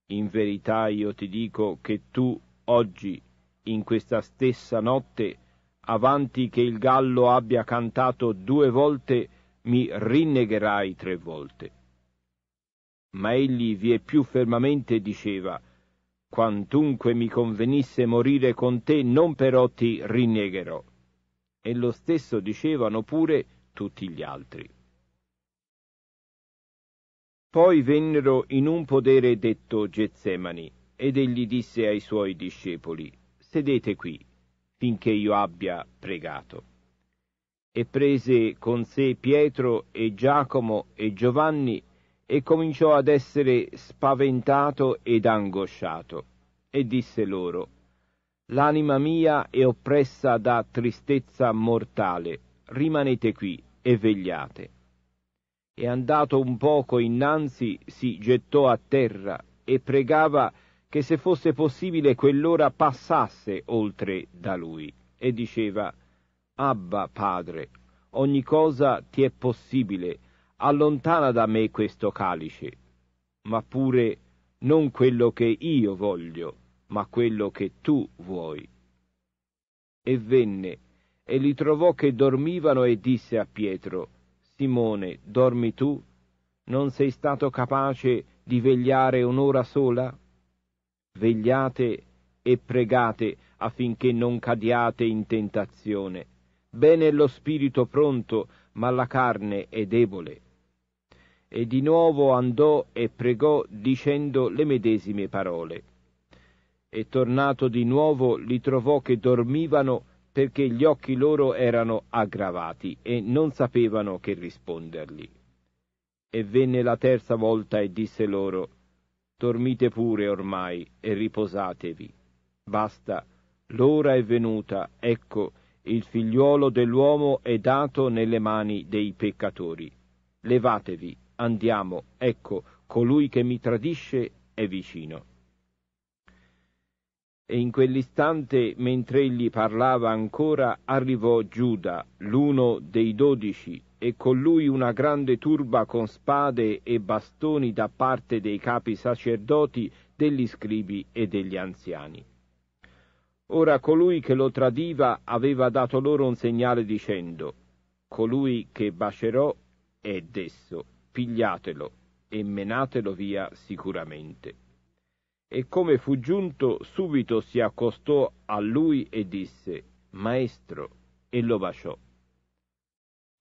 in verità io ti dico che tu oggi, in questa stessa notte, avanti che il gallo abbia cantato due volte, mi rinnegherai tre volte. Ma egli vie più fermamente diceva, quantunque mi convenisse morire con te, non però ti rinnegherò. E lo stesso dicevano pure tutti gli altri. Poi vennero in un podere detto Getsemani, ed egli disse ai suoi discepoli, Sedete qui, finché io abbia pregato. E prese con sé Pietro e Giacomo e Giovanni e cominciò ad essere spaventato ed angosciato, e disse loro, L'anima mia è oppressa da tristezza mortale, rimanete qui e vegliate. E andato un poco innanzi si gettò a terra e pregava che se fosse possibile quell'ora passasse oltre da lui e diceva Abba Padre, ogni cosa ti è possibile, allontana da me questo calice, ma pure non quello che io voglio, ma quello che tu vuoi. E venne, e li trovò che dormivano e disse a Pietro, Simone, dormi tu? Non sei stato capace di vegliare un'ora sola? Vegliate e pregate affinché non cadiate in tentazione. Bene è lo spirito pronto, ma la carne è debole. E di nuovo andò e pregò dicendo le medesime parole. E tornato di nuovo li trovò che dormivano perché gli occhi loro erano aggravati e non sapevano che rispondergli. E venne la terza volta e disse loro, dormite pure ormai e riposatevi. Basta, l'ora è venuta, ecco, il figliuolo dell'uomo è dato nelle mani dei peccatori. Levatevi, andiamo, ecco, colui che mi tradisce è vicino. E in quell'istante, mentre egli parlava ancora, arrivò Giuda, l'uno dei dodici, e con lui una grande turba con spade e bastoni da parte dei capi sacerdoti, degli scribi e degli anziani. Ora colui che lo tradiva aveva dato loro un segnale dicendo, colui che bacerò è desso, pigliatelo e menatelo via sicuramente. E come fu giunto, subito si accostò a lui e disse, Maestro, e lo baciò.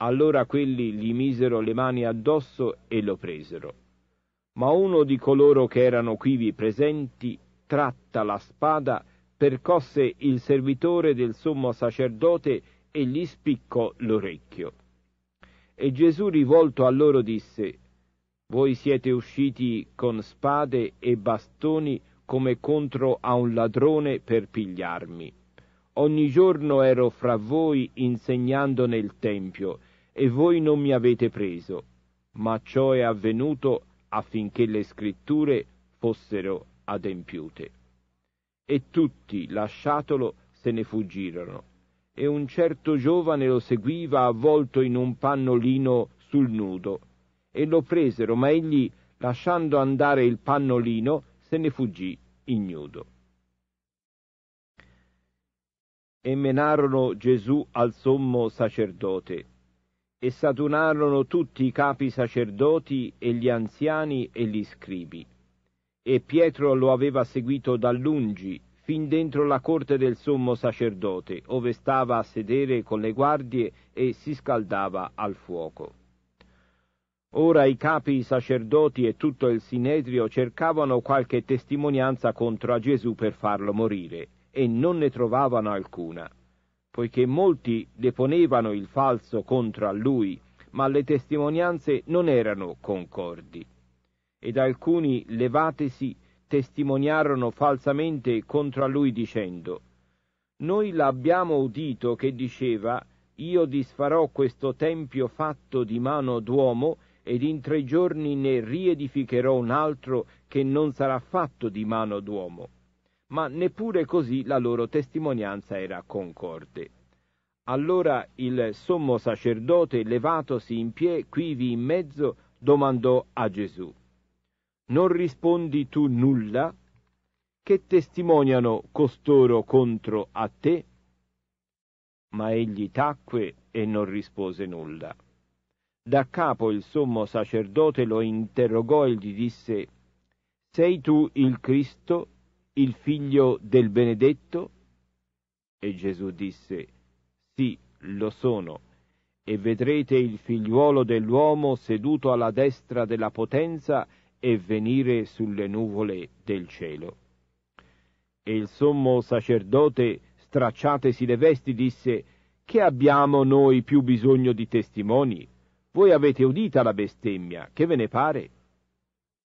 Allora quelli gli misero le mani addosso e lo presero. Ma uno di coloro che erano quivi presenti, tratta la spada, percosse il servitore del sommo sacerdote e gli spiccò l'orecchio. E Gesù rivolto a loro disse, Voi siete usciti con spade e bastoni come contro a un ladrone per pigliarmi. Ogni giorno ero fra voi insegnando nel Tempio, e voi non mi avete preso, ma ciò è avvenuto affinché le scritture fossero adempiute. E tutti, lasciatolo, se ne fuggirono. E un certo giovane lo seguiva avvolto in un pannolino sul nudo, e lo presero, ma egli, lasciando andare il pannolino, se ne fuggì ignudo. E menarono Gesù al sommo sacerdote, e saturarono tutti i capi sacerdoti e gli anziani e gli scribi. E Pietro lo aveva seguito da lungi, fin dentro la corte del sommo sacerdote, ove stava a sedere con le guardie e si scaldava al fuoco. Ora i capi sacerdoti e tutto il sinedrio cercavano qualche testimonianza contro a Gesù per farlo morire, e non ne trovavano alcuna poiché molti deponevano il falso contro a lui, ma le testimonianze non erano concordi. Ed alcuni, levatesi, testimoniarono falsamente contro a lui dicendo, Noi l'abbiamo udito che diceva, Io disfarò questo tempio fatto di mano d'uomo, ed in tre giorni ne riedificherò un altro che non sarà fatto di mano d'uomo ma neppure così la loro testimonianza era concorde. Allora il sommo sacerdote, levatosi in pie, quivi in mezzo, domandò a Gesù, Non rispondi tu nulla? Che testimoniano costoro contro a te? Ma egli tacque e non rispose nulla. Da capo il sommo sacerdote lo interrogò e gli disse, Sei tu il Cristo? il figlio del benedetto? E Gesù disse, Sì, lo sono, e vedrete il figliuolo dell'uomo seduto alla destra della potenza e venire sulle nuvole del cielo. E il sommo sacerdote, stracciatesi le vesti, disse, Che abbiamo noi più bisogno di testimoni? Voi avete udita la bestemmia, che ve ne pare?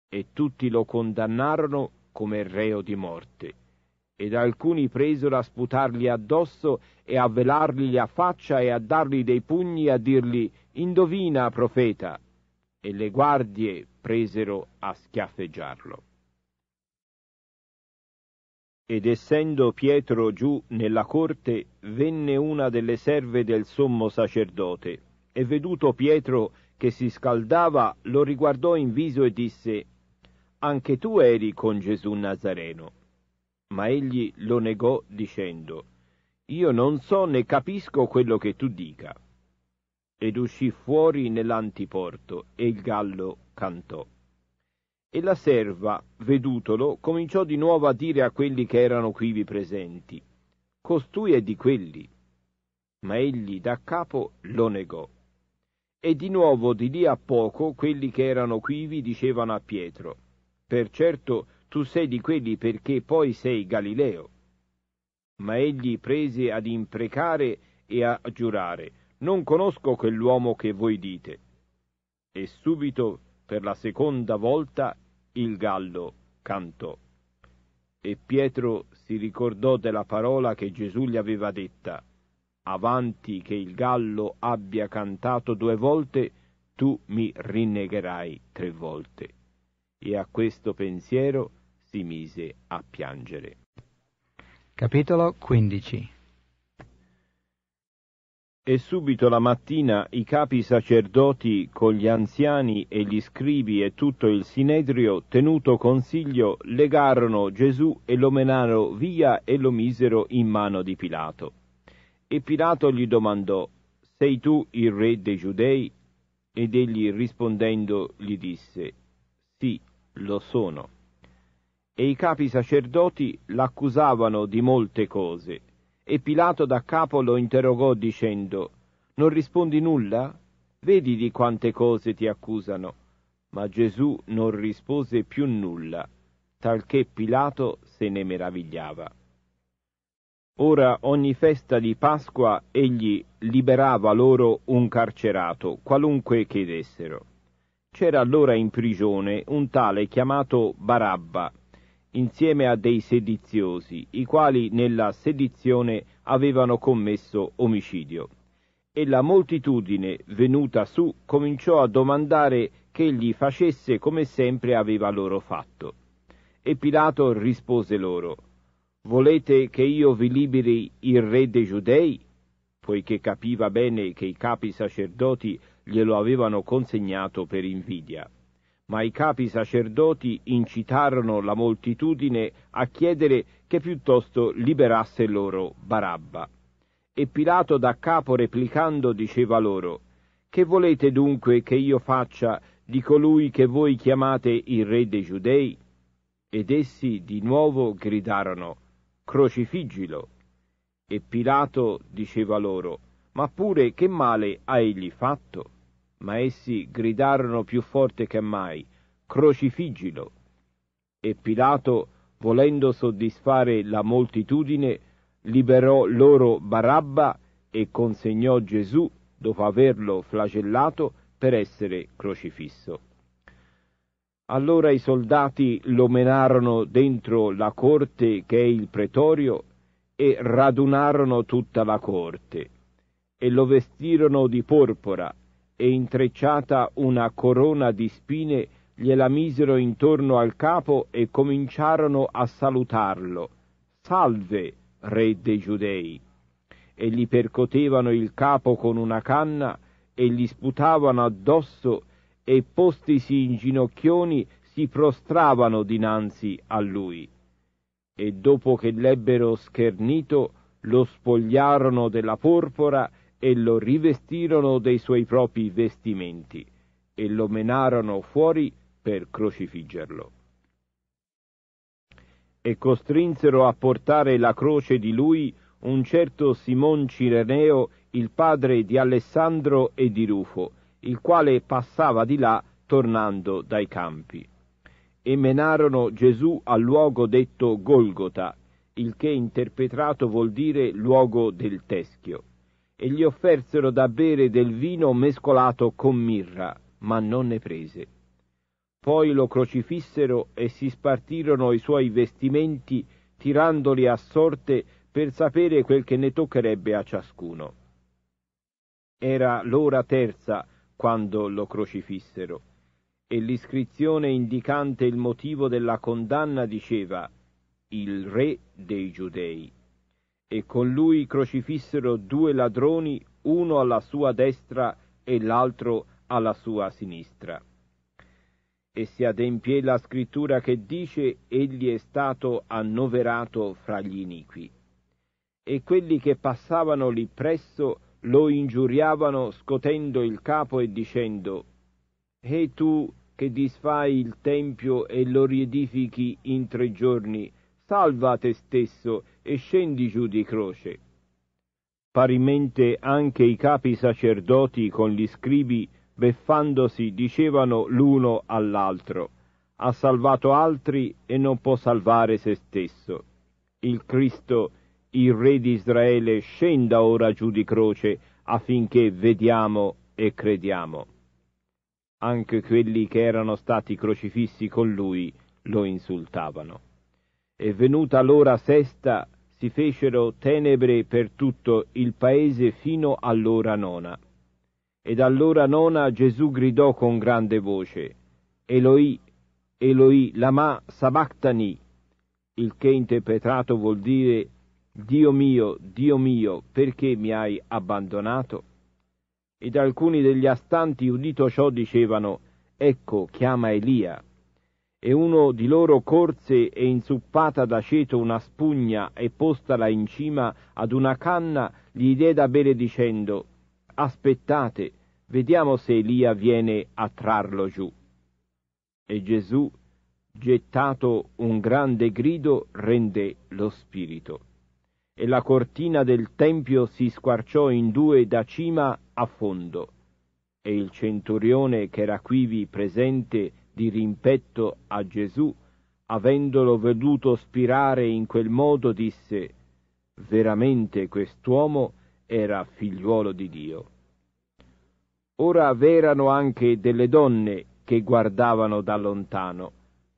E tutti lo condannarono come reo di morte. Ed alcuni presero a sputargli addosso e a velargli la faccia e a dargli dei pugni e a dirgli Indovina, profeta! E le guardie presero a schiaffeggiarlo. Ed essendo Pietro giù nella corte, venne una delle serve del sommo sacerdote, e veduto Pietro che si scaldava, lo riguardò in viso e disse anche tu eri con Gesù Nazareno. Ma egli lo negò dicendo, Io non so né capisco quello che tu dica. Ed uscì fuori nell'antiporto e il gallo cantò. E la serva, vedutolo, cominciò di nuovo a dire a quelli che erano quivi presenti, Costui è di quelli. Ma egli da capo lo negò. E di nuovo di lì a poco quelli che erano quivi dicevano a Pietro, per certo tu sei di quelli perché poi sei Galileo. Ma egli prese ad imprecare e a giurare, non conosco quell'uomo che voi dite. E subito, per la seconda volta, il gallo cantò. E Pietro si ricordò della parola che Gesù gli aveva detta, avanti che il gallo abbia cantato due volte, tu mi rinnegherai tre volte e a questo pensiero si mise a piangere. Capitolo 15 e subito la mattina i capi sacerdoti con gli anziani e gli scribi e tutto il sinedrio, tenuto consiglio, legarono Gesù e lo menarono via e lo misero in mano di Pilato. E Pilato gli domandò, Sei tu il re dei giudei? Ed egli rispondendo gli disse, Sì, lo sono. E i capi sacerdoti l'accusavano di molte cose, e Pilato da capo lo interrogò dicendo, Non rispondi nulla? Vedi di quante cose ti accusano. Ma Gesù non rispose più nulla, talché Pilato se ne meravigliava. Ora ogni festa di Pasqua egli liberava loro un carcerato, qualunque chiedessero. C'era allora in prigione un tale chiamato Barabba, insieme a dei sediziosi, i quali nella sedizione avevano commesso omicidio. E la moltitudine venuta su cominciò a domandare che egli facesse come sempre aveva loro fatto. E Pilato rispose loro, Volete che io vi liberi il re dei giudei? Poiché capiva bene che i capi sacerdoti glielo avevano consegnato per invidia. Ma i capi sacerdoti incitarono la moltitudine a chiedere che piuttosto liberasse loro Barabba. E Pilato da capo replicando diceva loro, Che volete dunque che io faccia di colui che voi chiamate il re dei giudei? Ed essi di nuovo gridarono, Crocifiggilo. E Pilato diceva loro, Ma pure che male ha egli fatto? ma essi gridarono più forte che mai, crocifiggilo. E Pilato, volendo soddisfare la moltitudine, liberò loro Barabba e consegnò Gesù, dopo averlo flagellato, per essere crocifisso. Allora i soldati lo menarono dentro la corte che è il pretorio e radunarono tutta la corte e lo vestirono di porpora e intrecciata una corona di spine, gliela misero intorno al capo e cominciarono a salutarlo. Salve, re dei giudei! E gli percotevano il capo con una canna e gli sputavano addosso e postisi in ginocchioni si prostravano dinanzi a lui. E dopo che l'ebbero schernito, lo spogliarono della porpora e lo rivestirono dei suoi propri vestimenti e lo menarono fuori per crocifiggerlo. E costrinsero a portare la croce di lui un certo Simon Cireneo, il padre di Alessandro e di Rufo, il quale passava di là tornando dai campi. E menarono Gesù al luogo detto Golgota, il che interpretato vuol dire luogo del teschio e gli offersero da bere del vino mescolato con mirra, ma non ne prese. Poi lo crocifissero e si spartirono i suoi vestimenti, tirandoli a sorte per sapere quel che ne toccherebbe a ciascuno. Era l'ora terza quando lo crocifissero, e l'iscrizione indicante il motivo della condanna diceva il re dei giudei e con lui crocifissero due ladroni, uno alla sua destra e l'altro alla sua sinistra. E si adempie la scrittura che dice egli è stato annoverato fra gli iniqui. E quelli che passavano lì presso lo ingiuriavano scotendo il capo e dicendo E tu che disfai il tempio e lo riedifichi in tre giorni, salva te stesso e scendi giù di croce. Parimente anche i capi sacerdoti con gli scribi, beffandosi, dicevano l'uno all'altro, ha salvato altri e non può salvare se stesso. Il Cristo, il Re di Israele, scenda ora giù di croce affinché vediamo e crediamo. Anche quelli che erano stati crocifissi con lui lo insultavano e venuta l'ora sesta si fecero tenebre per tutto il paese fino all'ora nona. Ed all'ora nona Gesù gridò con grande voce, Eloi, Eloi, lama sabachthani, il che interpretato vuol dire Dio mio, Dio mio, perché mi hai abbandonato? Ed alcuni degli astanti udito ciò dicevano, Ecco, chiama Elia e uno di loro corse e inzuppata d'aceto una spugna e postala in cima ad una canna gli diede da bere dicendo Aspettate, vediamo se Elia viene a trarlo giù. E Gesù, gettato un grande grido, rende lo spirito. E la cortina del tempio si squarciò in due da cima a fondo. E il centurione che era quivi presente di rimpetto a Gesù, avendolo veduto spirare in quel modo, disse veramente quest'uomo era figliuolo di Dio. Ora v'erano anche delle donne che guardavano da lontano,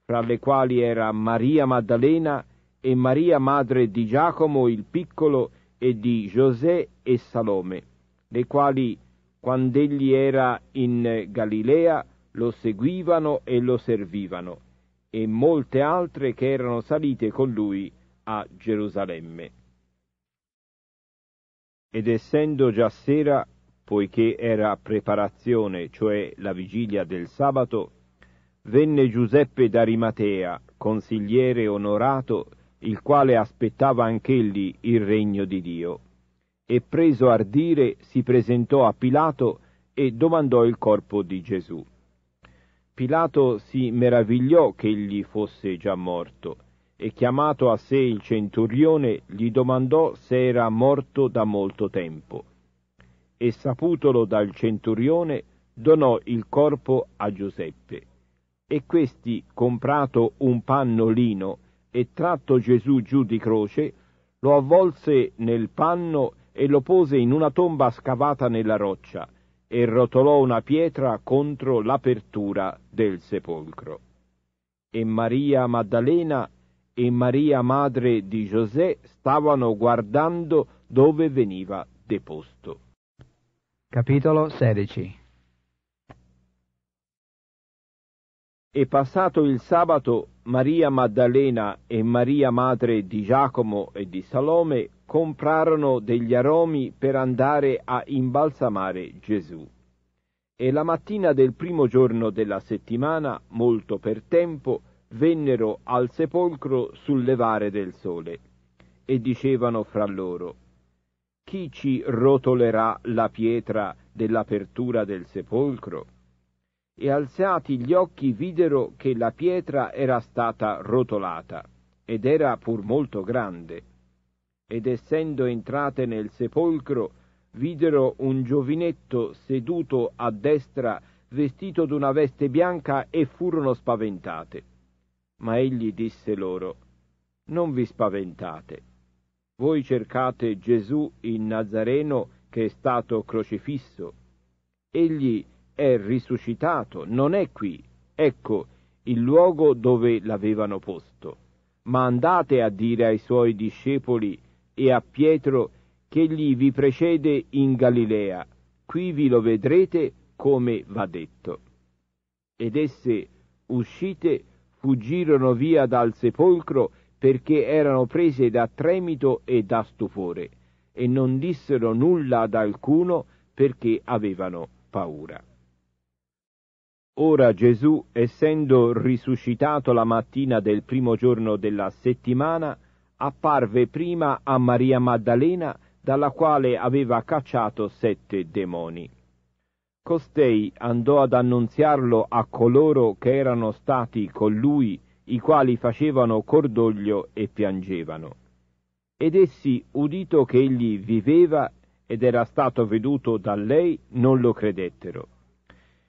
fra le quali era Maria Maddalena e Maria madre di Giacomo il piccolo e di José e Salome, le quali, quando egli era in Galilea, lo seguivano e lo servivano, e molte altre che erano salite con lui a Gerusalemme. Ed essendo già sera, poiché era preparazione, cioè la vigilia del sabato, venne Giuseppe d'Arimatea, consigliere onorato, il quale aspettava anch'egli il regno di Dio. E preso ardire si presentò a Pilato e domandò il corpo di Gesù. Pilato si meravigliò che egli fosse già morto e chiamato a sé il centurione gli domandò se era morto da molto tempo. E saputolo dal centurione donò il corpo a Giuseppe. E questi, comprato un panno lino e tratto Gesù giù di croce, lo avvolse nel panno e lo pose in una tomba scavata nella roccia e rotolò una pietra contro l'apertura del sepolcro. E Maria Maddalena e Maria madre di José stavano guardando dove veniva deposto. Capitolo 16 E passato il sabato Maria Maddalena e Maria madre di Giacomo e di Salome comprarono degli aromi per andare a imbalsamare Gesù. E la mattina del primo giorno della settimana, molto per tempo, vennero al sepolcro sul levare del sole e dicevano fra loro Chi ci rotolerà la pietra dell'apertura del sepolcro? e alzati gli occhi videro che la pietra era stata rotolata ed era pur molto grande. Ed essendo entrate nel sepolcro, videro un giovinetto seduto a destra vestito d'una veste bianca e furono spaventate. Ma egli disse loro, Non vi spaventate. Voi cercate Gesù il Nazareno che è stato crocifisso. Egli è risuscitato, non è qui, ecco il luogo dove l'avevano posto. Ma andate a dire ai suoi discepoli e a Pietro che egli vi precede in Galilea, qui vi lo vedrete come va detto. Ed esse, uscite, fuggirono via dal sepolcro perché erano prese da tremito e da stupore, e non dissero nulla ad alcuno perché avevano paura. Ora Gesù, essendo risuscitato la mattina del primo giorno della settimana, apparve prima a Maria Maddalena, dalla quale aveva cacciato sette demoni. Costei andò ad annunziarlo a coloro che erano stati con lui, i quali facevano cordoglio e piangevano. Ed essi, udito che egli viveva ed era stato veduto da lei, non lo credettero.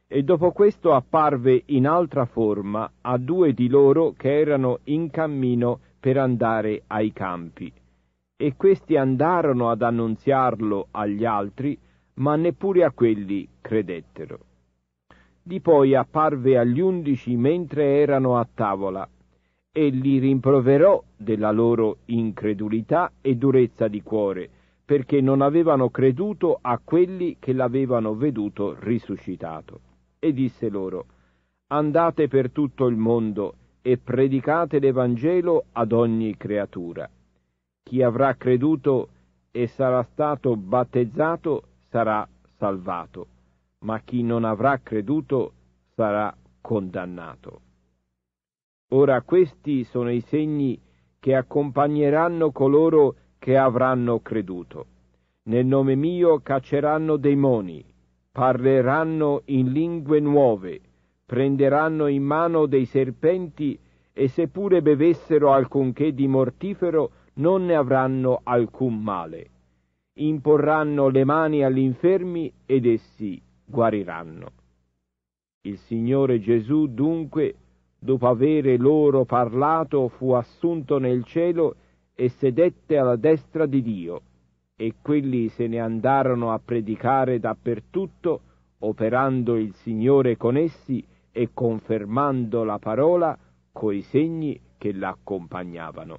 E dopo questo apparve in altra forma a due di loro che erano in cammino per andare ai campi. E questi andarono ad annunziarlo agli altri, ma neppure a quelli credettero. Di poi apparve agli undici mentre erano a tavola, e li rimproverò della loro incredulità e durezza di cuore, perché non avevano creduto a quelli che l'avevano veduto risuscitato e disse loro, Andate per tutto il mondo e predicate l'Evangelo ad ogni creatura. Chi avrà creduto e sarà stato battezzato sarà salvato, ma chi non avrà creduto sarà condannato. Ora questi sono i segni che accompagneranno coloro che avranno creduto. Nel nome mio cacceranno demoni, parleranno in lingue nuove, prenderanno in mano dei serpenti e seppure bevessero alcunché di mortifero non ne avranno alcun male. Imporranno le mani agli infermi ed essi guariranno. Il Signore Gesù dunque, dopo avere loro parlato, fu assunto nel cielo e sedette alla destra di Dio e quelli se ne andarono a predicare dappertutto, operando il Signore con essi e confermando la parola coi segni che l'accompagnavano.